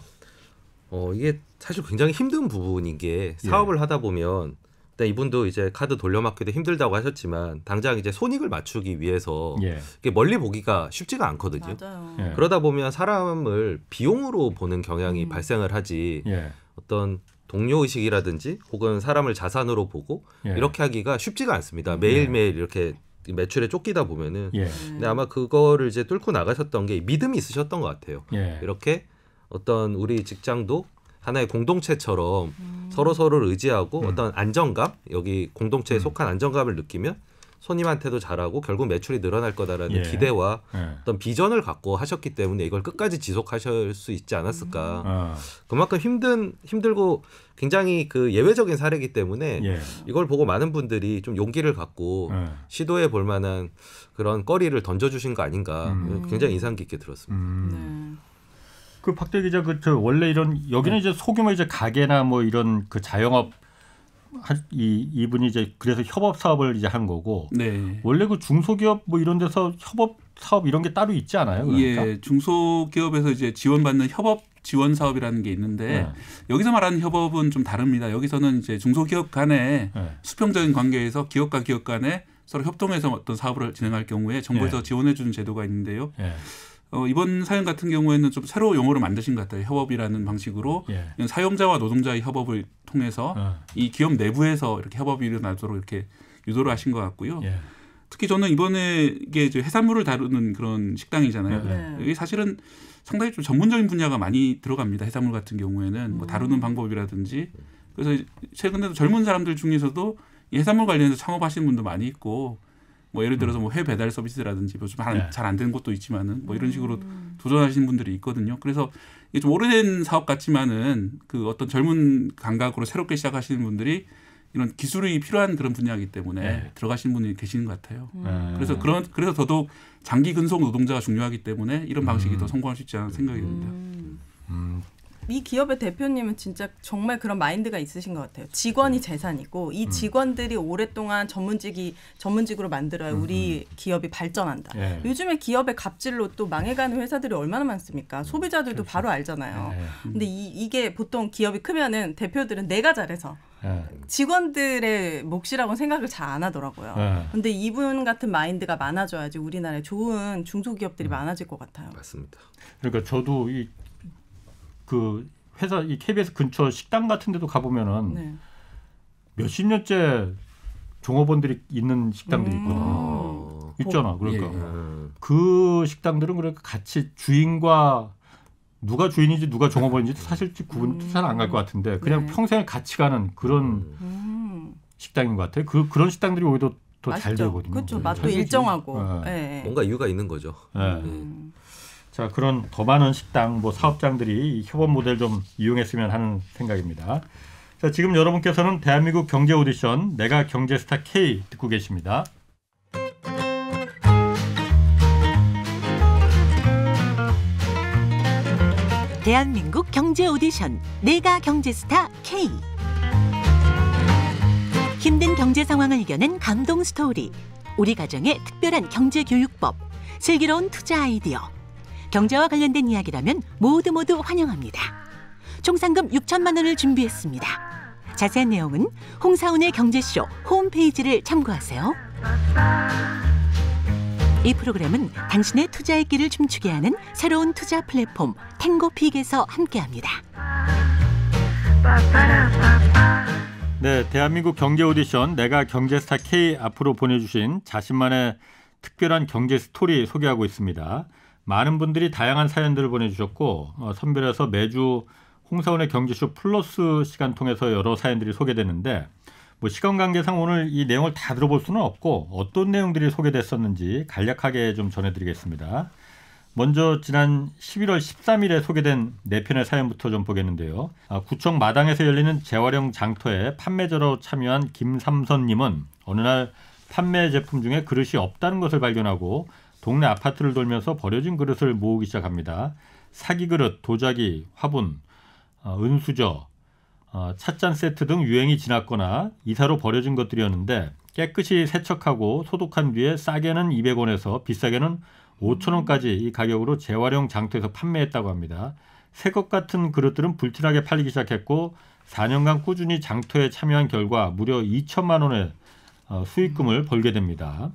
어 이게 사실 굉장히 힘든 부분인 게 사업을 하다 보면 근데 네, 이분도 이제 카드 돌려막기도 힘들다고 하셨지만 당장 이제 손익을 맞추기 위해서 예. 멀리 보기가 쉽지가 않거든요. 예. 그러다 보면 사람을 비용으로 보는 경향이 음. 발생을 하지 예. 어떤 동료 의식이라든지 혹은 사람을 자산으로 보고 예. 이렇게 하기가 쉽지가 않습니다. 예. 매일매일 이렇게 매출에 쫓기다 보면은 예. 근데 아마 그거를 이제 뚫고 나가셨던 게 믿음이 있으셨던 것 같아요. 이렇게 어떤 우리 직장도 하나의 공동체처럼 음. 서로 서로를 의지하고 음. 어떤 안정감 여기 공동체에 음. 속한 안정감을 느끼면 손님한테도 잘하고 결국 매출이 늘어날 거다라는 예. 기대와 예. 어떤 비전을 갖고 하셨기 때문에 이걸 끝까지 지속하실 수 있지 않았을까. 음. 아. 그만큼 힘든 힘들고 굉장히 그 예외적인 사례이기 때문에 예. 이걸 보고 많은 분들이 좀 용기를 갖고 예. 시도해 볼 만한 그런 꺼리를 던져 주신 거 아닌가. 음. 굉장히 인상 깊게 들었습니다. 음. 네. 그 박대 기자 그저 원래 이런 여기는 네. 이제 소규모 이제 가게나 뭐 이런 그 자영업 이 이분이 이제 그래서 협업 사업을 이제 한 거고 네. 원래 그 중소기업 뭐 이런 데서 협업 사업 이런 게 따로 있지 않아요? 그러니까? 예, 중소기업에서 이제 지원받는 협업 지원 사업이라는 게 있는데 네. 여기서 말하는 협업은 좀 다릅니다. 여기서는 이제 중소기업 간에 네. 수평적인 관계에서 기업과 기업 간에 서로 협동해서 어떤 사업을 진행할 경우에 정부에서 네. 지원해 주는 제도가 있는데요. 네. 어, 이번 사연 같은 경우에는 좀 새로운 용어를 만드신 것 같아요. 협업이라는 방식으로 예. 사용자와 노동자의 협업을 통해서 어. 이 기업 내부에서 이렇게 협업이 일어나도록 이렇게 유도를 하신 것 같고요. 예. 특히 저는 이번에 이게 이제 해산물을 다루는 그런 식당이잖아요. 예. 이게 사실은 상당히 좀 전문적인 분야가 많이 들어갑니다. 해산물 같은 경우에는 뭐 음. 다루는 방법이라든지 그래서 최근에도 젊은 사람들 중에서도 이 해산물 관련해서 창업하시는 분도 많이 있고 뭐 예를 들어서 음. 뭐해외 배달 서비스라든지 요즘 뭐 네. 잘안 되는 것도 있지만은 뭐 이런 식으로 음. 도전하시는 분들이 있거든요. 그래서 이게 좀 오래된 사업 같지만은 그 어떤 젊은 감각으로 새롭게 시작하시는 분들이 이런 기술이 필요한 그런 분야이기 때문에 네. 들어가신 분이 계시는 것 같아요. 음. 네. 그래서 그런 그래서 더더욱 장기 근속 노동자가 중요하기 때문에 이런 음. 방식이 음. 더 성공할 수 있지 않을까 생각이 듭니다. 음. 이 기업의 대표님은 진짜 정말 그런 마인드가 있으신 것 같아요. 직원이 음. 재산이고 이 음. 직원들이 오랫동안 전문직이 전문직으로 만들어야 음, 우리 기업이 발전한다. 예. 요즘에 기업의 갑질로 또 망해가는 회사들이 얼마나 많습니까? 소비자들도 그렇죠. 바로 알잖아요. 예. 근데 이, 이게 보통 기업이 크면은 대표들은 내가 잘해서 예. 직원들의 몫이라고 생각을 잘 안 하더라고요. 예. 근데 이분 같은 마인드가 많아져야지 우리나라에 좋은 중소기업들이 많아질 것 같아요. 맞습니다. 그러니까 저도 이그 회사 이 KBS 근처 식당 같은 데도 가보면은 네. 몇십 년째 종업원들이 있는 식당들이 음. 있거든요. 음. 있잖아. 그러니까 예, 예. 그 식당들은 그러니까 같이 주인과 누가 주인인지 누가 종업원인지 사실 구분 음. 잘안 갈 것 같은데 그냥 네. 평생 같이 가는 그런 음. 음. 식당인 것 같아요. 그 그런 식당들이 오히려 더 잘 되거든요. 그렇죠. 맛도 네. 일정하고 네. 네. 뭔가 이유가 있는 거죠. 네. 음. 자 그런 더 많은 식당 뭐 사업장들이 협업 모델 좀 이용했으면 하는 생각입니다. 자 지금 여러분께서는 대한민국 경제 오디션 내가 경제스타 K 듣고 계십니다. 대한민국 경제 오디션 내가 경제스타 K 힘든 경제 상황을 이겨낸 감동 스토리 우리 가정의 특별한 경제 교육법 슬기로운 투자 아이디어 경제와 관련된 이야기라면 모두 모두 환영합니다. 총상금 6천만 원을 준비했습니다. 자세한 내용은 홍사운의 경제쇼 홈페이지를 참고하세요. 이 프로그램은 당신의 투자의 길을 춤추게 하는 새로운 투자 플랫폼 탱고픽에서 함께합니다. 네, 대한민국 경제 오디션 내가 경제스타 K 앞으로 보내주신 자신만의 특별한 경제 스토리 소개하고 있습니다. 많은 분들이 다양한 사연들을 보내주셨고 어, 선별해서 매주 홍사원의 경제쇼 플러스 시간 통해서 여러 사연들이 소개되는데 뭐 시간 관계상 오늘 이 내용을 다 들어볼 수는 없고 어떤 내용들이 소개됐었는지 간략하게 좀 전해드리겠습니다. 먼저 지난 11월 13일에 소개된 네 편의 사연부터 좀 보겠는데요. 아, 구청 마당에서 열리는 재활용 장터에 판매자로 참여한 김삼선님은 어느 날 판매 제품 중에 그릇이 없다는 것을 발견하고 동네 아파트를 돌면서 버려진 그릇을 모으기 시작합니다. 사기 그릇, 도자기, 화분, 어, 은수저, 어, 찻잔 세트 등 유행이 지났거나 이사로 버려진 것들이었는데 깨끗이 세척하고 소독한 뒤에 싸게는 200원에서 비싸게는 5천원까지 이 가격으로 재활용 장터에서 판매했다고 합니다. 새것 같은 그릇들은 불티나게 팔리기 시작했고 4년간 꾸준히 장터에 참여한 결과 무려 2천만 원의 어, 수익금을 벌게 됩니다.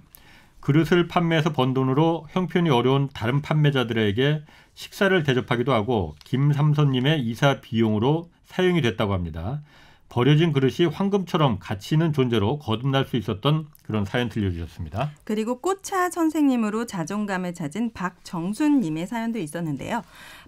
그릇을 판매해서 번 돈으로 형편이 어려운 다른 판매자들에게 식사를 대접하기도 하고 김삼선님의 이사 비용으로 사용이 됐다고 합니다. 버려진 그릇이 황금처럼 가치 있는 존재로 거듭날 수 있었던 그런 사연 들려주셨습니다. 그리고 꽃차 선생님으로 자존감을 찾은 박정순님의 사연도 있었는데요.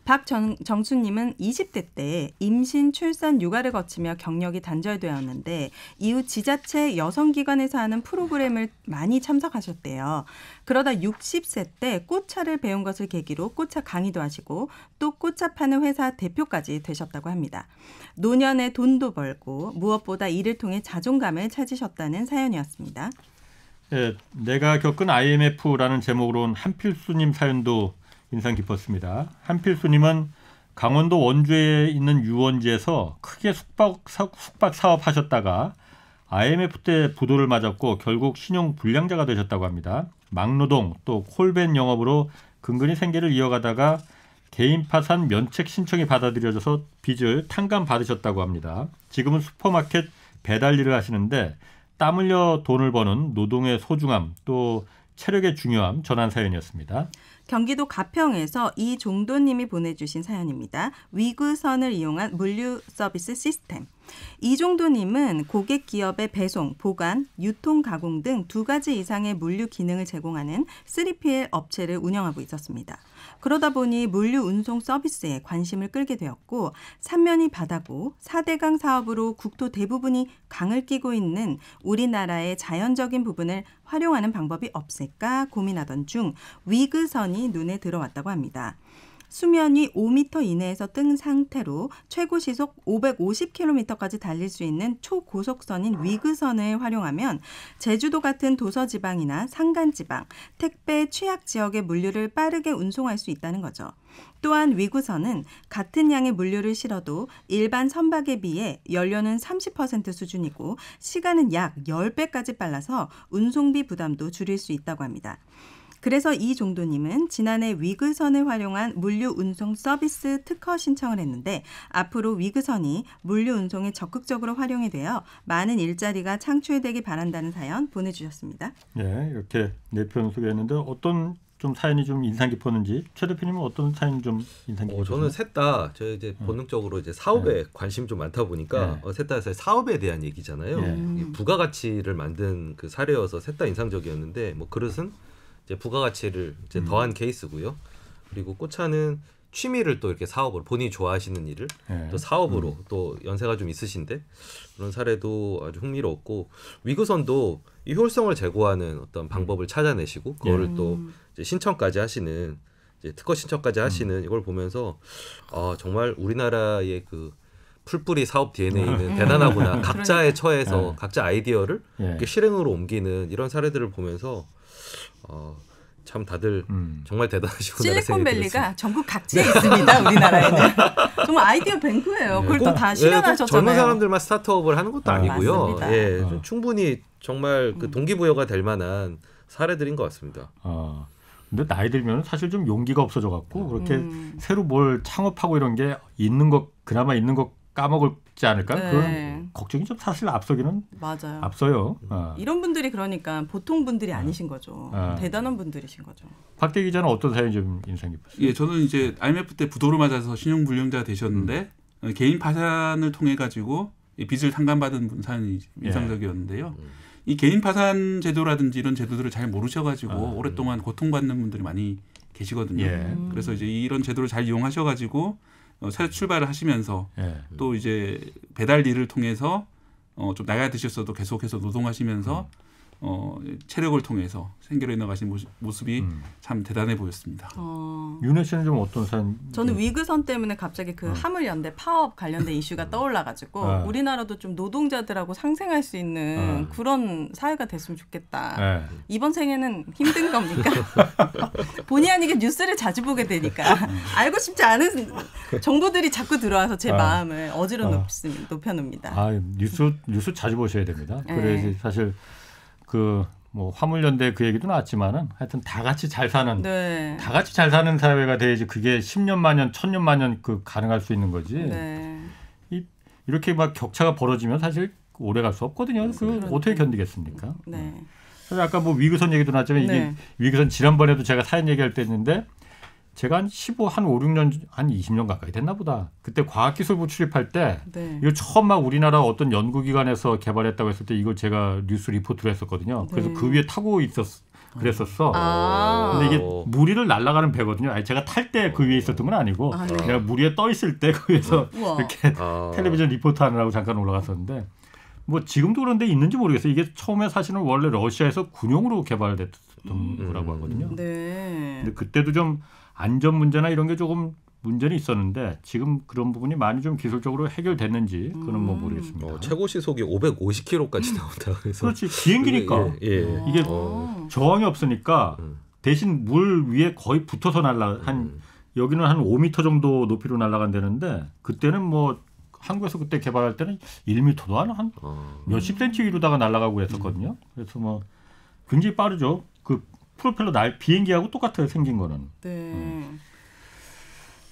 박정수님은 20대 때 임신, 출산, 육아를 거치며 경력이 단절되었는데 이후 지자체 여성기관에서 하는 프로그램을 많이 참석하셨대요. 그러다 60세 때 꽃차를 배운 것을 계기로 꽃차 강의도 하시고 또 꽃차 파는 회사 대표까지 되셨다고 합니다. 노년에 돈도 벌고 무엇보다 이를 통해 자존감을 찾으셨다는 사연이었습니다. 예, 내가 겪은 IMF라는 제목으로는 한필수님 사연도 인상 깊었습니다. 한필수님은 강원도 원주에 있는 유원지에서 크게 숙박, 사, 숙박 사업 하셨다가 IMF 때 부도를 맞았고 결국 신용 불량자가 되셨다고 합니다. 막노동 또 콜벤 영업으로 근근히 생계를 이어가다가 개인 파산 면책 신청이 받아들여져서 빚을 탕감 받으셨다고 합니다. 지금은 슈퍼마켓 배달 일을 하시는데 땀 흘려 돈을 버는 노동의 소중함 또 체력의 중요함 전환 사연이었습니다. 경기도 가평에서 이종도님이 보내주신 사연입니다. 위구선을 이용한 물류 서비스 시스템. 이종도님은 고객 기업의 배송, 보관, 유통, 가공 등 두 가지 이상의 물류 기능을 제공하는 3PL 업체를 운영하고 있었습니다. 그러다 보니 물류 운송 서비스에 관심을 끌게 되었고 삼면이 바다고 4대강 사업으로 국토 대부분이 강을 끼고 있는 우리나라의 자연적인 부분을 활용하는 방법이 없을까 고민하던 중 위그선이 눈에 들어왔다고 합니다. 수면이 5m 이내에서 뜬 상태로 최고 시속 550km까지 달릴 수 있는 초고속선인 위그선을 활용하면 제주도 같은 도서 지방이나 산간 지방, 택배 취약 지역의 물류를 빠르게 운송할 수 있다는 거죠. 또한 위구선은 같은 양의 물류를 실어도 일반 선박에 비해 연료는 30% 수준이고 시간은 약 10배까지 빨라서 운송비 부담도 줄일 수 있다고 합니다. 그래서 이 종도님은 지난해 위그선을 활용한 물류 운송 서비스 특허 신청을 했는데 앞으로 위그선이 물류 운송에 적극적으로 활용이 되어 많은 일자리가 창출되기 바란다는 사연 보내주셨습니다. 예, 네, 이렇게 네편 소개했는데 어떤 좀 사연이 좀 인상 깊었는지 최 대표님은 어떤 사연 좀 인상 깊었 어, 저는 셋다저 이제 음. 본능적으로 이제 사업에 네. 관심 좀 많다 보니까 네. 어, 셋다 사업에 대한 얘기잖아요. 네. 부가가치를 만든 그 사례여서 셋다 인상적이었는데 뭐 그릇은 이제 부가가치를 이제 음. 더한 케이스고요. 그리고 꽃차는 취미를 또 이렇게 사업으로 본인이 좋아하시는 일을 네. 또 사업으로 음. 또 연세가 좀 있으신데 그런 사례도 아주 흥미롭고 위구선도 이 효율성을 제고하는 어떤 방법을 찾아내시고 그거를 예. 또 음. 이제 신청까지 하시는 이제 특허 신청까지 음. 하시는 음. 이걸 보면서 아 정말 우리나라의 그 풀뿌리 사업 DNA는 음. 대단하구나 각자의 그러니까. 처에서 예. 각자 아이디어를 예. 실행으로 옮기는 이런 사례들을 보면서 어, 참 다들 음. 정말 대단하시고 실리콘밸리가 전국 각지에 있습니다 우리나라에는 정말 아이디어 뱅크예요. 그걸 또다 예, 실현하셨잖아요. 젊은 사람들만 스타트업을 하는 것도 아, 아니고요. 예, 어. 충분히 정말 그 음. 동기부여가 될 만한 사례들인 것 같습니다. 어. 근데 나이 들면 사실 좀 용기가 없어져 갖고 그렇게 음. 새로 뭘 창업하고 이런 게 있는 것 그나마 있는 것 까먹을지 않을까 네. 그런 걱정이 좀 사실 앞서기는 맞아요. 앞서요. 어. 이런 분들이 그러니까 보통 분들이 어. 아니신 거죠. 어. 대단한 분들이신 거죠. 박대 기자는 어떤 사연 좀 인상 깊었어요? 예, 저는 이제 IMF 때 부도를 맞아서 신용불량자 되셨는데 음. 개인 파산을 통해 가지고 빚을 상감받은 사연이 예. 인상적이었는데요. 예. 이 개인 파산 제도라든지 이런 제도들을 잘 모르셔가지고 아, 음. 오랫동안 고통받는 분들이 많이 계시거든요. 예. 음. 그래서 이제 이런 제도를 잘 이용하셔가지고 어, 새 출발을 하시면서 예. 또 이제 배달일을 통해서 어, 좀 나가 드셨어도 계속해서 노동하시면서 음. 어, 체력을 통해서 생계로 해나가신 모습, 이참 음. 대단해 보였습니다. 어. 윤혜 씨는 좀 어떤 사연? 저는 네. 위그선 때문에 갑자기 그 어. 하물연대 파업 관련된 이슈가 어. 떠올라가지고 네. 우리나라도 좀 노동자들하고 상생할 수 있는 네. 그런 사회가 됐으면 좋겠다. 네. 이번 생에는 힘든 겁니까? 본의 아니게 뉴스를 자주 보게 되니까 알고 싶지 않은 정보들이 자꾸 들어와서 제 마음을 어지러 높 높여놉니다. 아, 뉴스 뉴스 자주 보셔야 됩니다. 네. 그래야지 사실. 그뭐 화물연대 그 얘기도 나왔지만은 하여튼 다 같이 잘 사는 네. 다 같이 잘 사는 사회가 돼야지 그게 10년 만년, 1000년 만년 그 가능할 수 있는 거지. 네. 이, 이렇게 막 격차가 벌어지면 사실 오래 갈 수 없거든요. 그 그렇죠. 어떻게 견디겠습니까? 네. 네. 그래서 아까 뭐 위기선 얘기도 나왔지만 이게 네. 위기선 지난번에도 제가 사연 얘기할 때 했는데 제가 한 15, 한 5, 6년, 한 20년 가까이 됐나 보다. 그때 과학기술부 출입할 때, 네. 이거 처음 막 우리나라 어떤 연구기관에서 개발했다고 했을 때 이걸 제가 뉴스 리포트로 했었거든요. 그래서 네. 그 위에 타고 있었, 그랬었어. 아~ 근데 이게 무리를 날아가는 배거든요. 아니, 제가 탈 때 그 위에 있었던 건 아니고, 아, 네. 내가 무리에 떠 있을 때거기에서 그 우와. 이렇게 아~ 텔레비전 리포트 하느라고 잠깐 올라갔었는데, 뭐 지금도 그런데 있는지 모르겠어요. 이게 처음에 사실은 원래 러시아에서 군용으로 개발됐던 음, 거라고 하거든요. 네. 근데 그때도 좀 안전 문제나 이런 게 조금 문제는 있었는데 지금 그런 부분이 많이 좀 기술적으로 해결됐는지 그건 뭐 음. 모르겠습니다. 어, 최고 시속이 550km까지 음. 나온다 그래서 그렇지 비행기니까 예, 예, 예. 음. 이게 어. 저항이 없으니까 대신 물 위에 거의 붙어서 날라 한 음. 여기는 한 5m 정도 높이로 날아간다는데 그때는 뭐 한국에서 그때 개발할 때는 1m도 안한 어. 몇십 센치 위로다가 날아가고 했었거든요. 그래서 뭐 굉장히 빠르죠. 프로펠러 날 비행기하고 똑같아요 생긴 거는. 네. 음.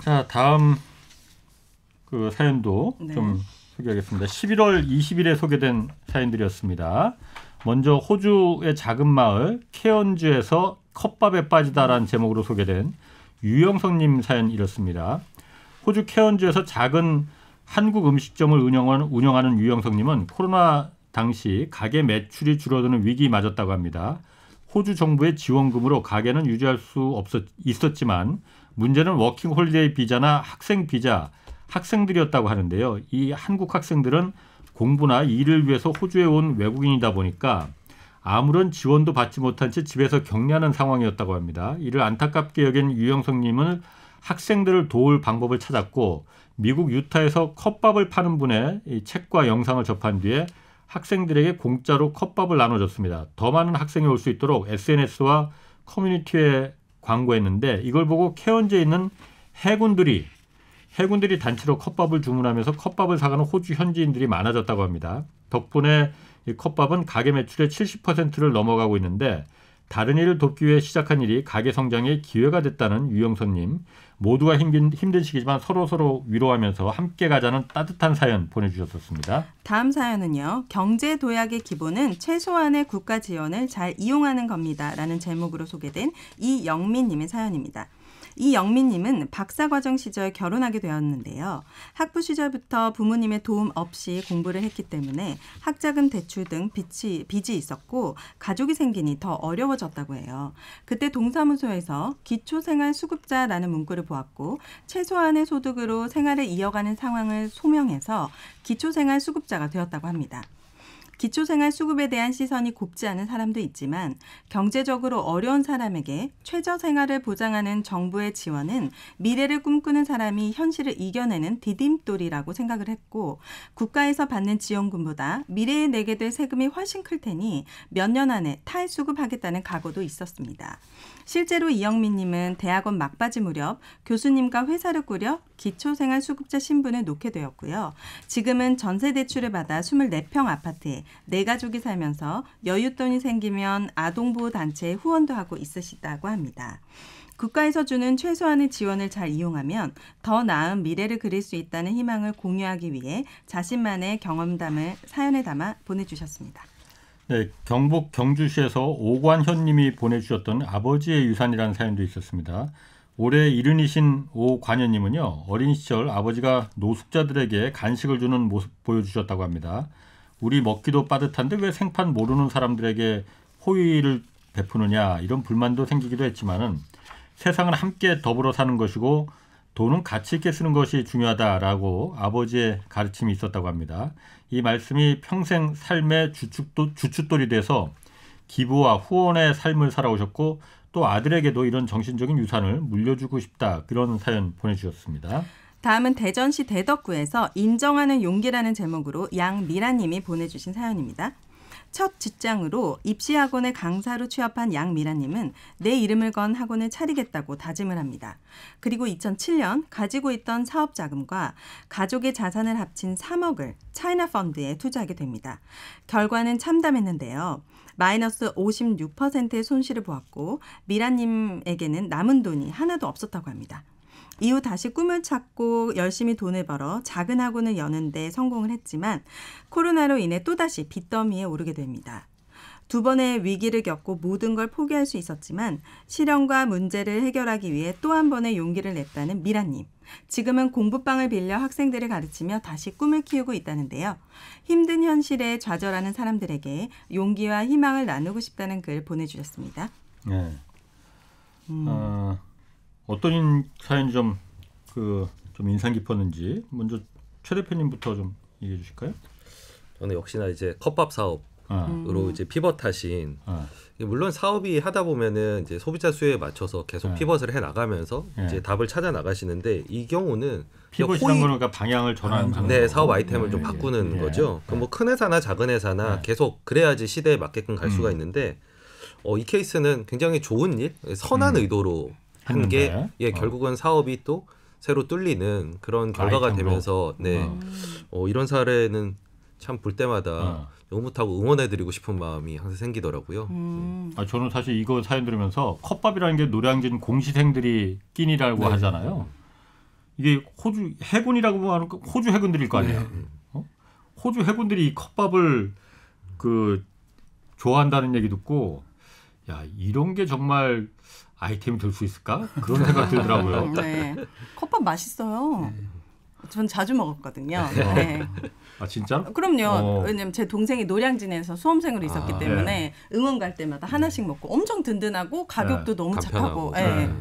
자 다음 그 사연도 네. 좀 소개하겠습니다. 11월 20일에 소개된 사연들이었습니다. 먼저 호주의 작은 마을 케언즈에서 컵밥에 빠지다라는 제목으로 소개된 유영성님 사연 이렇습니다. 호주 케언즈에서 작은 한국 음식점을 운영하는, 운영하는 유영성님은 코로나 당시 가게 매출이 줄어드는 위기 맞았다고 합니다. 호주 정부의 지원금으로 가게는 유지할 수 없었 있었지만 문제는 워킹 홀리데이 비자나 학생 비자 학생들이었다고 하는데요. 이 한국 학생들은 공부나 일을 위해서 호주에 온 외국인이다 보니까 아무런 지원도 받지 못한 채 집에서 격리하는 상황이었다고 합니다. 이를 안타깝게 여긴 유영석님은 학생들을 도울 방법을 찾았고 미국 유타에서 컵밥을 파는 분의 책과 영상을 접한 뒤에 학생들에게 공짜로 컵밥을 나눠줬습니다. 더 많은 학생이 올 수 있도록 SNS와 커뮤니티에 광고했는데 이걸 보고 케언즈에 있는 해군들이 해군들이 단체로 컵밥을 주문하면서 컵밥을 사가는 호주 현지인들이 많아졌다고 합니다. 덕분에 이 컵밥은 가게 매출의 70%를 넘어가고 있는데 다른 일을 돕기 위해 시작한 일이 가게 성장의 기회가 됐다는 유영선님. 모두가 힘든, 힘든 시기지만 서로 서로 위로하면서 함께 가자는 따뜻한 사연 보내주셨습니다 다음 사연은요. 경제 도약의 기본은 최소한의 국가 지원을 잘 이용하는 겁니다라는 제목으로 소개된 이영민님의 사연입니다. 이영민님은 박사과정 시절 결혼하게 되었는데요. 학부 시절부터 부모님의 도움 없이 공부를 했기 때문에 학자금 대출 등 빚이, 빚이 있었고 가족이 생기니 더 어려워졌다고 해요. 그때 동사무소에서 기초생활수급자라는 문구를 보았고 최소한의 소득으로 생활을 이어가는 상황을 소명해서 기초생활수급자가 되었다고 합니다. 기초생활 수급에 대한 시선이 곱지 않은 사람도 있지만 경제적으로 어려운 사람에게 최저 생활을 보장하는 정부의 지원은 미래를 꿈꾸는 사람이 현실을 이겨내는 디딤돌이라고 생각을 했고 국가에서 받는 지원금보다 미래에 내게 될 세금이 훨씬 클 테니 몇 년 안에 탈수급하겠다는 각오도 있었습니다. 실제로 이영민님은 대학원 막바지 무렵 교수님과 회사를 꾸려 기초생활수급자 신분을 놓게 되었고요. 지금은 전세 대출을 받아 24평 아파트에 네 가족이 살면서 여윳돈이 생기면 아동보호단체에 후원도 하고 있으시다고 합니다. 국가에서 주는 최소한의 지원을 잘 이용하면 더 나은 미래를 그릴 수 있다는 희망을 공유하기 위해 자신만의 경험담을 사연에 담아 보내주셨습니다. 네, 경북 경주시에서 오관현님이 보내주셨던 아버지의 유산이라는 사연도 있었습니다. 올해 이른이신 오관현님은요 어린 시절 아버지가 노숙자들에게 간식을 주는 모습 보여주셨다고 합니다. 우리 먹기도 빠듯한데 왜 생판 모르는 사람들에게 호의를 베푸느냐 이런 불만도 생기기도 했지만은 세상은 함께 더불어 사는 것이고 돈은 가치 있게 쓰는 것이 중요하다라고 아버지의 가르침이 있었다고 합니다. 이 말씀이 평생 삶의 주축도, 주춧돌이 돼서 기부와 후원의 삶을 살아오셨고 또 아들에게도 이런 정신적인 유산을 물려주고 싶다 그런 사연 보내주셨습니다. 다음은 대전시 대덕구에서 인정하는 용기라는 제목으로 양미라님이 보내주신 사연입니다. 첫 직장으로 입시학원의 강사로 취업한 양미라님은 내 이름을 건 학원을 차리겠다고 다짐을 합니다. 그리고 2007년 가지고 있던 사업 자금과 가족의 자산을 합친 3억을 차이나 펀드에 투자하게 됩니다. 결과는 참담했는데요. 마이너스 56%의 손실을 보았고 미라님에게는 남은 돈이 하나도 없었다고 합니다. 이후 다시 꿈을 찾고 열심히 돈을 벌어 작은 학원을 여는데 성공을 했지만 코로나로 인해 또다시 빚더미에 오르게 됩니다. 두 번의 위기를 겪고 모든 걸 포기할 수 있었지만 실현과 문제를 해결하기 위해 또 한 번의 용기를 냈다는 미라님. 지금은 공부방을 빌려 학생들을 가르치며 다시 꿈을 키우고 있다는데요. 힘든 현실에 좌절하는 사람들에게 용기와 희망을 나누고 싶다는 글 보내주셨습니다. 네. 음. 어... 어떤 사연이 좀 그, 좀 인상 깊었는지 먼저 최 대표님부터 좀 얘기해 주실까요? 저는 역시나 이제 컵밥 사업으로 아. 음. 이제 피벗하신 아. 물론 사업이 하다 보면은 이제 소비자 수요에 맞춰서 계속 네. 피벗을 해 나가면서 네. 이제 답을 찾아 나가시는데 이 경우는 피벗이란 는 그러니까 방향을 전하는 네, 사업 아이템을 네. 좀 예. 바꾸는 예. 거죠. 그럼 뭐큰 네. 회사나 작은 회사나 네. 계속 그래야지 시대에 맞게끔 갈 음. 수가 있는데 어, 이 케이스는 굉장히 좋은 일, 선한 음. 의도로 한게 예, 어. 결국은 사업이 또 새로 뚫리는 그런 결과가 되면서 어. 네 어. 어, 이런 사례는 참 볼 때마다 어. 오뭇하고 응원해드리고 싶은 마음이 항상 생기더라고요. 음. 음. 아, 저는 사실 이거 사연 들으면서 컵밥이라는 게 노량진 공시생들이 끼니라고 네. 하잖아요. 이게 호주 해군이라고 하는 호주 해군들일 거 아니에요. 네. 어? 호주 해군들이 이 컵밥을 그 좋아한다는 얘기 듣고 야 이런 게 정말 아이템이 될 수 있을까? 그런 생각 들더라고요. 네. 컵밥 맛있어요. 전 자주 먹었거든요. 네. 네. 아 진짜? 그럼요. 어. 왜냐면 제 동생이 노량진에서 수험생으로 있었기 아, 때문에 네. 응원 갈 때마다 하나씩 먹고 엄청 든든하고 네. 가격도 네. 너무 간편하고. 착하고. 네. 네.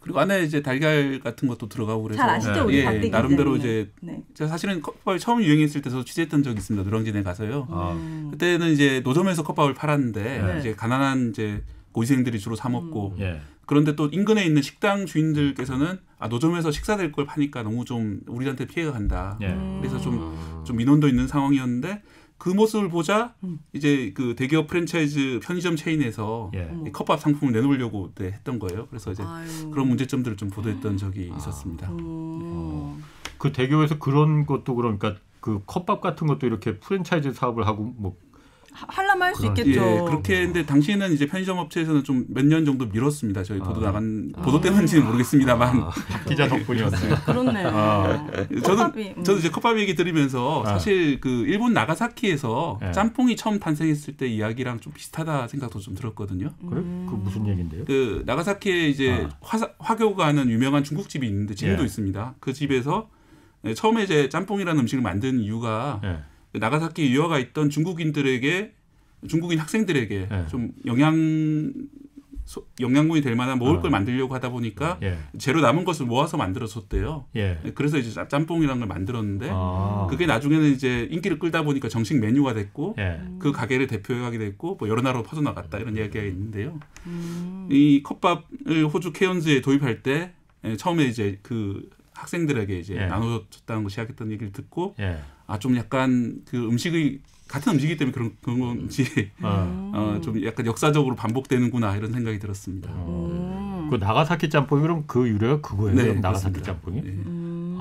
그리고 안에 이제 달걀 같은 것도 들어가고 그래서 잘 아시죠 우리 예, 나름대로 이제 제 사실은 컵밥이 처음 유행했을 때서 취재했던 적이 있습니다 노량진에 가서요. 아. 음. 그때는 이제 노점에서 컵밥을 팔았는데 이제 가난한 이제 고위생들이 주로 사 먹고 음. 예. 그런데 또 인근에 있는 식당 주인들께서는 아 노점에서 식사될 걸 파니까 너무 좀 우리한테 피해가 간다. 예. 그래서 좀좀 좀 민원도 있는 상황이었는데 그 모습을 보자 음. 이제 그 대기업 프랜차이즈 편의점 체인에서 예. 음. 컵밥 상품을 내놓으려고 네, 했던 거예요. 그래서 이제 아유. 그런 문제점들을 좀 보도했던 음. 적이 아. 있었습니다. 어. 그 대기업에서 그런 것도 그러니까 그 컵밥 같은 것도 이렇게 프랜차이즈 사업을 하고 뭐 할라면 할수 있겠죠. 예, 그렇게 했는데 당시에는 이제 편의점 업체에서는 좀 몇 년 정도 미뤘습니다 저희 보도 아. 나간 아. 보도 때문인지는 모르겠습니다만 아. 기자 덕분이었어요. 그렇네요. 아. 저는 음. 저도 이제 컵밥 얘기 들으면서 아. 사실 그 일본 나가사키에서 네. 짬뽕이 처음 탄생했을 때 이야기랑 좀 비슷하다 생각도 좀 들었거든요. 그래? 음. 그 무슨 얘긴데요? 그 나가사키에 이제 아. 화사, 화교가 하는 유명한 중국집이 있는데 지금도 예. 있습니다. 그 집에서 예, 처음에 이제 짬뽕이라는 음식을 만든 이유가 예. 나가사키 유화가 있던 중국인들에게 중국인 학생들에게 예. 좀 영향 영양분이 될 만한 먹을 어. 걸 만들려고 하다 보니까 예. 재료 남은 것을 모아서 만들었었대요. 예. 그래서 이제 짬뽕이라는 걸 만들었는데 아. 그게 나중에는 이제 인기를 끌다 보니까 정식 메뉴가 됐고 예. 그 가게를 대표하게 됐고 뭐 여러 나라로 퍼져나갔다 이런 이야기가 있는데요. 음. 이 컵밥을 호주 케언즈에 도입할 때 예, 처음에 이제 그 학생들에게 이제 예. 나눠줬다는 것이 시작했던 얘기를 듣고 예. 아좀 약간 그음식이 같은 음식이기 때문에 그런, 그런 건지 아. 어, 좀 약간 역사적으로 반복되는구나 이런 생각이 들었습니다. 아. 그 나가사키 짬뽕이 그럼 그 유래가 그거예요? 네, 나가사키 그렇습니다. 짬뽕이? 네.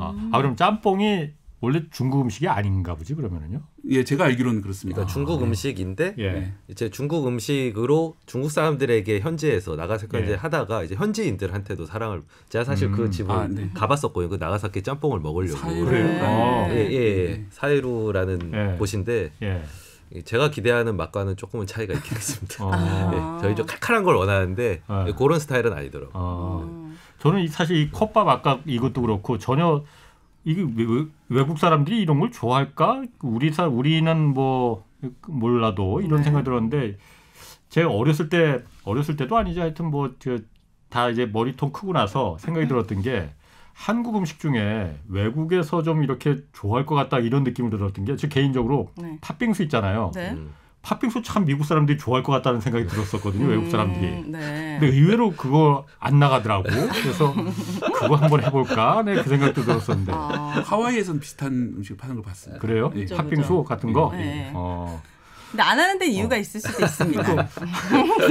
아, 음. 아, 그럼 짬뽕이 원래 중국 음식이 아닌가 보지 그러면은요? 예, 제가 알기로는 그렇습니다. 그러니까 중국 아, 예. 음식인데 예. 네. 이제 중국 음식으로 중국 사람들에게 현지에서 나가사키 예. 하다가 이제 현지인들한테도 사랑을 제가 사실 그 음. 그 집을 아, 네. 가봤었고요. 그 나가사키 짬뽕을 먹으려고 사이루 아, 네. 어, 네. 예, 예, 예. 사이루라는 예. 곳인데 예. 제가 기대하는 맛과는 조금은 차이가 있겠습니다 아. 어. 예, 저희 좀 칼칼한 걸 원하는데 어. 그런 스타일은 아니더라고요. 음. 저는 사실 이 컵밥 아까 이것도 그렇고 전혀 이게 외국 사람들이 이런 걸 좋아할까? 우리 사 우리는 뭐 몰라도 이런 네. 생각이 들었는데 제가 어렸을 때 어렸을 때도 아니지 하여튼 뭐다 이제 머리통 크고 나서 생각이 네. 들었던 게 한국 음식 중에 외국에서 좀 이렇게 좋아할 것 같다 이런 느낌을 들었던 게제 개인적으로 네. 팥빙수 있잖아요. 네. 음. 팥빙수 참 미국 사람들이 좋아할 것 같다는 생각이 들었었거든요 음, 외국 사람들이. 네. 근데 의외로 그거 안 나가더라고. 그래서 그거 한번 해볼까. 네, 그 생각도 들었었는데. 아. 하와이에선 비슷한 음식 파는 걸 봤어요. 그래요? 네. 팥빙수 그렇 같은 거. 네. 어. 근데 안 하는데 이유가 어. 있을 수도 있습니다.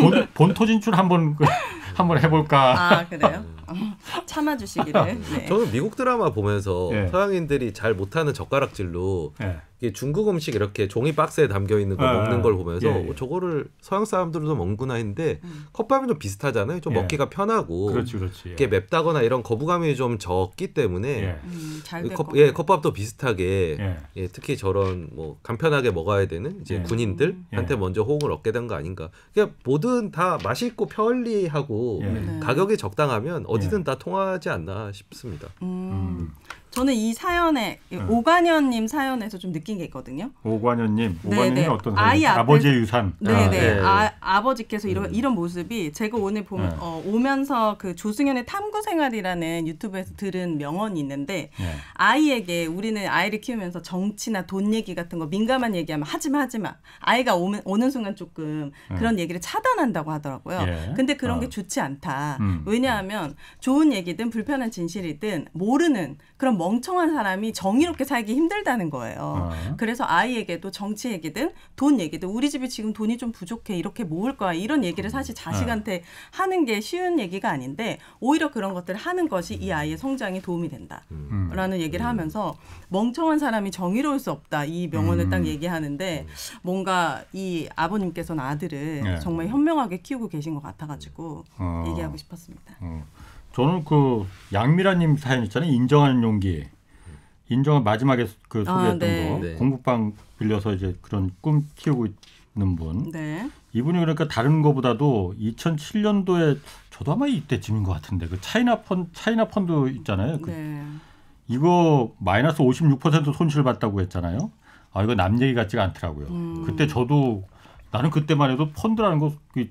본, 본토 진출 한번 한번 해볼까. 아 그래요? 참아주시기를. 네. 저는 미국 드라마 보면서 네. 서양인들이 잘 못하는 젓가락질로 네. 이게 중국 음식 이렇게 종이 박스에 담겨 있는 거 아, 예, 먹는 걸 보면서 예, 예. 저거를 서양 사람들도 먹는구나 했는데 음. 컵밥이 좀 비슷하잖아요. 좀 예. 먹기가 편하고 그렇지, 그렇지. 이게 맵다거나 이런 거부감이 좀 적기 때문에 예. 음, 컵, 예, 컵밥도 비슷하게 예. 예. 특히 저런 뭐 간편하게 먹어야 되는 이제 군인들한테 음. 먼저 호응을 얻게 된 거 아닌가. 그러니까 뭐든 다 맛있고 편리하고 네. 가격이 적당하면 어디든 다 통하지 않나 싶습니다. 음. 음. 저는 이 사연에 네. 오관현님 사연에서 좀 느낀 게 있거든요. 오관현님, 네, 오관현님 네. 어떤 아이 아버지의 유산. 네네. 아, 네. 예. 아 버지께서 이런 음. 이런 모습이 제가 오늘 보면 어, 오면서 그 조승현의 탐구 생활이라는 유튜브에서 들은 명언이 있는데 아이에게 우리는 아이를 키우면서 정치나 돈 얘기 같은 거 민감한 얘기하면 하지마 하지마. 아이가 오면, 오는 순간 조금 음. 그런 얘기를 차단한다고 하더라고요. 예. 근데 그런 어. 게 좋지 않다. 음. 왜냐하면 좋은 얘기든 불편한 진실이든 모르는 그런 멍 멍청한 사람이 정의롭게 살기 힘들다는 거예요. 어. 그래서 아이에게도 정치 얘기든 돈 얘기든 우리 집이 지금 돈이 좀 부족해 이렇게 모을 거야 이런 얘기를 사실 네. 자식한테 하는 게 쉬운 얘기가 아닌데 오히려 그런 것들을 하는 것이 이 아이의 성장에 도움이 된다라는 음. 얘기를 하면서 멍청한 사람이 정의로울 수 없다 이 명언을 음. 딱 얘기하는데 음. 뭔가 이 아버님께서는 아들을 네. 정말 현명하게 키우고 계신 것 같아가지고 어. 얘기하고 싶었습니다. 어. 저는 그 양미라님 사연 있잖아요. 인정하는 용기. 인정한 마지막에 그 아, 소개했던 아, 네. 거. 네. 공부방 빌려서 이제 그런 꿈 키우고 있는 분. 네. 이분이 그러니까 다른 거보다도 2007년도에 저도 아마 이때쯤인 것 같은데 그 차이나 펀 차이나 펀드 있잖아요. 그 네. 이거 마이너스 56% 손실 을 봤다고 했잖아요. 아 이거 남 얘기 같지가 않더라고요. 음. 그때 저도 나는 그때만 해도 펀드라는 거 그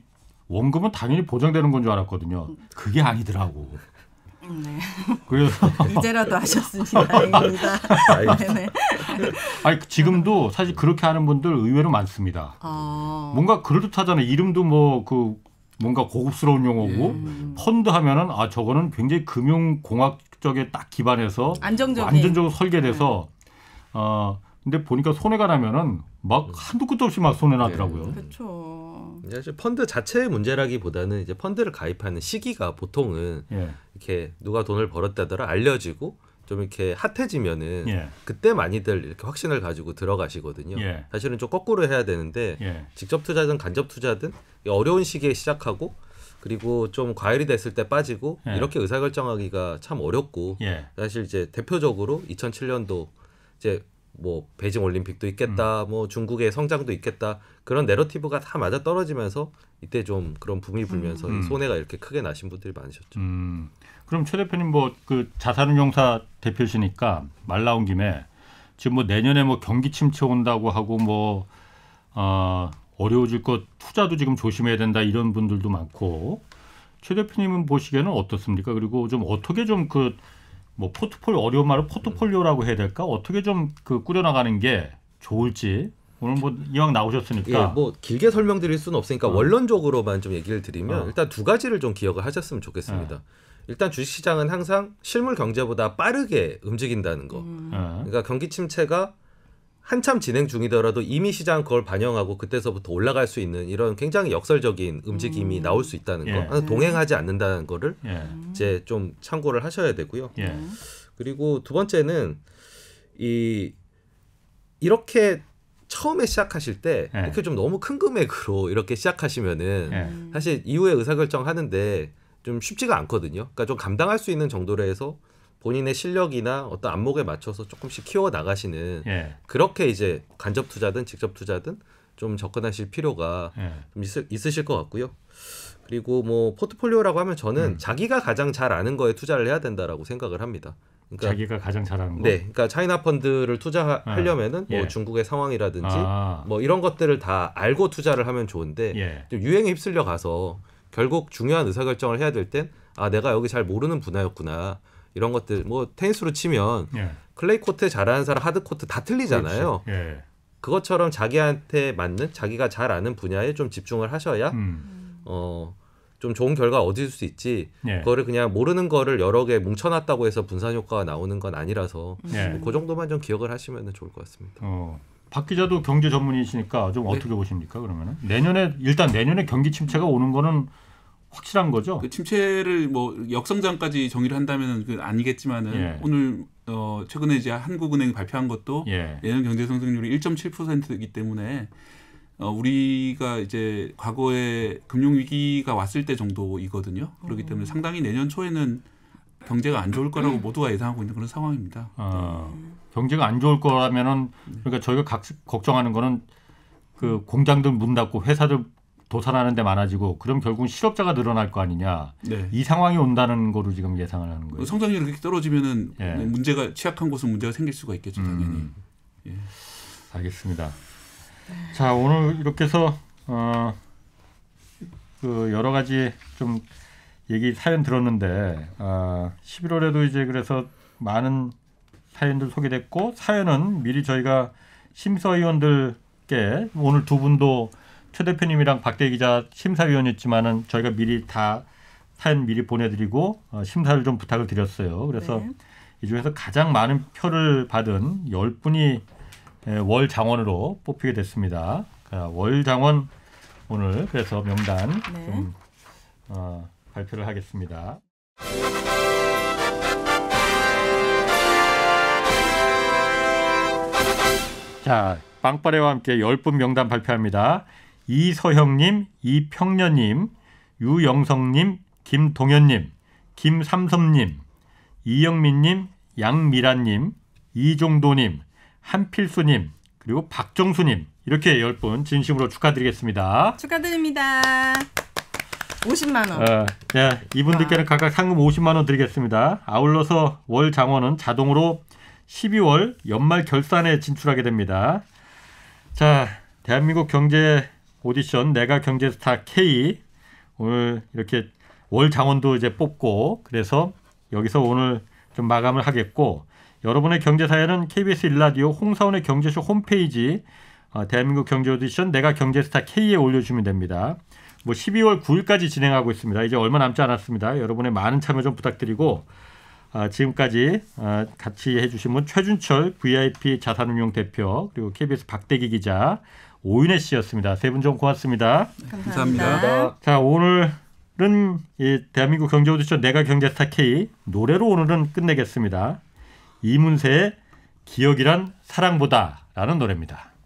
원금은 당연히 보장되는 건 줄 알았거든요. 그게 아니더라고. 네. 그래서 이제라도 아셨으니 다 네. 아니 지금도 사실 그렇게 하는 분들 의외로 많습니다. 어... 뭔가 그럴듯하잖아요. 이름도 뭐 그 뭔가 고급스러운 용어고 예. 펀드 하면은 아 저거는 굉장히 금융 공학 쪽에 딱 기반해서 안정적인 안전적으로 설계돼서 네. 어 근데 보니까 손해가 나면은 막 음. 한두 끝도 없이 막 손해 나더라고요. 그렇죠. 사실 펀드 자체의 문제라기보다는 이제 펀드를 가입하는 시기가 보통은 예. 이렇게 누가 돈을 벌었다더라 알려지고 좀 이렇게 핫해지면은 예. 그때 많이들 이렇게 확신을 가지고 들어가시거든요. 예. 사실은 좀 거꾸로 해야 되는데 예. 직접 투자든 간접 투자든 어려운 시기에 시작하고 그리고 좀 과열이 됐을 때 빠지고 예. 이렇게 의사결정하기가 참 어렵고 예. 사실 이제 대표적으로 2007년도 이제 뭐 베이징 올림픽도 있겠다, 음. 뭐 중국의 성장도 있겠다 그런 내러티브가 다 맞아 떨어지면서 이때 좀 그런 붐이 음. 불면서 음. 손해가 이렇게 크게 나신 분들이 많으셨죠. 음. 그럼 최 대표님 뭐 그 자산운용사 대표시니까 말 나온 김에 지금 뭐 내년에 뭐 경기 침체 온다고 하고 뭐 어, 어려워질 것 투자도 지금 조심해야 된다 이런 분들도 많고 최 대표님은 보시기에는 어떻습니까? 그리고 좀 어떻게 좀그 뭐 포트폴리오 어려운 말로 포트폴리오라고 해야 될까? 어떻게 좀 그 꾸려나가는 게 좋을지 오늘 뭐 이왕 나오셨으니까 예, 뭐 길게 설명드릴 수는 없으니까 어. 원론적으로만 좀 얘기를 드리면 어. 일단 두 가지를 좀 기억을 하셨으면 좋겠습니다. 어. 일단 주식시장은 항상 실물 경제보다 빠르게 움직인다는 거. 음. 그러니까 경기 침체가 한참 진행 중이더라도 이미 시장 그걸 반영하고 그때서부터 올라갈 수 있는 이런 굉장히 역설적인 움직임이 음. 나올 수 있다는 거, 예. 아, 동행하지 않는다는 거를 예. 이제 좀 참고를 하셔야 되고요. 예. 그리고 두 번째는 이 이렇게 처음에 시작하실 때 예. 이렇게 좀 너무 큰 금액으로 이렇게 시작하시면은 예. 사실 이후에 의사결정 하는데 좀 쉽지가 않거든요. 그러니까 좀 감당할 수 있는 정도로 해서 본인의 실력이나 어떤 안목에 맞춰서 조금씩 키워 나가시는 예. 그렇게 이제 간접 투자든 직접 투자든 좀 접근하실 필요가 예. 좀 있, 으실것 같고요. 그리고 뭐 포트폴리오라고 하면 저는 음. 자기가 가장 잘 아는 거에 투자를 해야 된다라고 생각을 합니다. 그러니까 자기가 가장 잘하는 거. 네, 그러니까 차이나 펀드를 투자하려면은 예. 뭐 예. 중국의 상황이라든지 아. 뭐 이런 것들을 다 알고 투자를 하면 좋은데 예. 좀 유행에 휩쓸려 가서 결국 중요한 의사결정을 해야 될 땐 아 내가 여기 잘 모르는 분야였구나. 이런 것들 뭐 테니스로 치면 예. 클레이 코트 잘하는 사람 하드 코트 다 틀리잖아요. 예. 그것처럼 자기한테 맞는 자기가 잘 아는 분야에 좀 집중을 하셔야 음. 어좀 좋은 결과 얻을 수 있지. 예. 그거를 그냥 모르는 거를 여러 개 뭉쳐놨다고 해서 분산 효과가 나오는 건 아니라서 음. 예. 그 정도만 좀 기억을 하시면 좋을 것 같습니다. 어. 박 기자도 경제 전문이시니까 좀 어떻게 네. 보십니까 그러면은 내년에 일단 내년에 경기 침체가 오는 거는 확실한 거죠. 그 침체를 뭐 역성장까지 정의를 한다면 은그 아니겠지만은 예. 오늘 어 최근에 이제 한국은행이 발표한 것도 예. 내년 경제 성장률이 1.7%이기 때문에 어 우리가 이제 과거에 금융 위기가 왔을 때 정도이거든요. 그렇기 때문에 음. 상당히 내년 초에는 경제가 안 좋을 거라고 모두가 예상하고 있는 그런 상황입니다. 어, 경제가 안 좋을 거라면은 네. 그러니까 저희가 각, 걱정하는 거는 그 공장들 문 닫고 회사들 도산하는 데 많아지고 그럼 결국은 실업자가 늘어날 거 아니냐 네. 이 상황이 온다는 거로 지금 예상을 하는 거예요. 성장률이 그렇게 떨어지면은 예. 네, 문제가 취약한 곳은 문제가 생길 수가 있겠죠 당연히. 음. 예. 알겠습니다. 자 오늘 이렇게 해서 어, 그 여러 가지 좀 얘기 사연 들었는데 아, 11월에도 이제 그래서 많은 사연들 소개됐고 사연은 미리 저희가 심사위원들께 오늘 두 분도 최 대표님이랑 박대 기자 심사위원이었지만은 저희가 미리 다 사연 미리 보내드리고 어, 심사를 좀 부탁을 드렸어요. 그래서 네. 이 중에서 가장 많은 표를 받은 열분이 예, 월 장원으로 뽑히게 됐습니다. 월 장원 오늘 그래서 명단 네. 좀 어, 발표를 하겠습니다. 자, 빵빠레와 함께 열 분 명단 발표합니다. 이서형님, 이평년님, 유영성님, 김동현님, 김삼섭님, 이영민님, 양미란님, 이종도님, 한필수님, 그리고 박정수님 이렇게 열 분 진심으로 축하드리겠습니다. 축하드립니다. 50만 원. 어, 예, 이분들께는 와. 아. 각각 상금 50만 원 드리겠습니다. 아울러서 월 장원은 자동으로 12월 연말 결산에 진출하게 됩니다. 자, 대한민국 경제 오디션 내가 경제스타 K 오늘 이렇게 월 장원도 이제 뽑고 그래서 여기서 오늘 좀 마감을 하겠고 여러분의 경제 사연은 KBS 일라디오 홍사원의 경제쇼 홈페이지 아, 대한민국 경제 오디션 내가 경제스타 K에 올려주면 됩니다. 뭐 12월 9일까지 진행하고 있습니다. 이제 얼마 남지 않았습니다. 여러분의 많은 참여 좀 부탁드리고 아, 지금까지 아, 같이 해주신 분 최준철 VIP 자산운용 대표 그리고 KBS 박대기 기자 오윤혜 씨였습니다. 세 분 좀 고맙습니다. 감사합니다. 감사합니다. 자 오늘은 이 대한민국 경제 오디션 내가 경제스타 K 노래로 오늘은 끝내겠습니다. 이문세의 기억이란 사랑보다라는 노래입니다.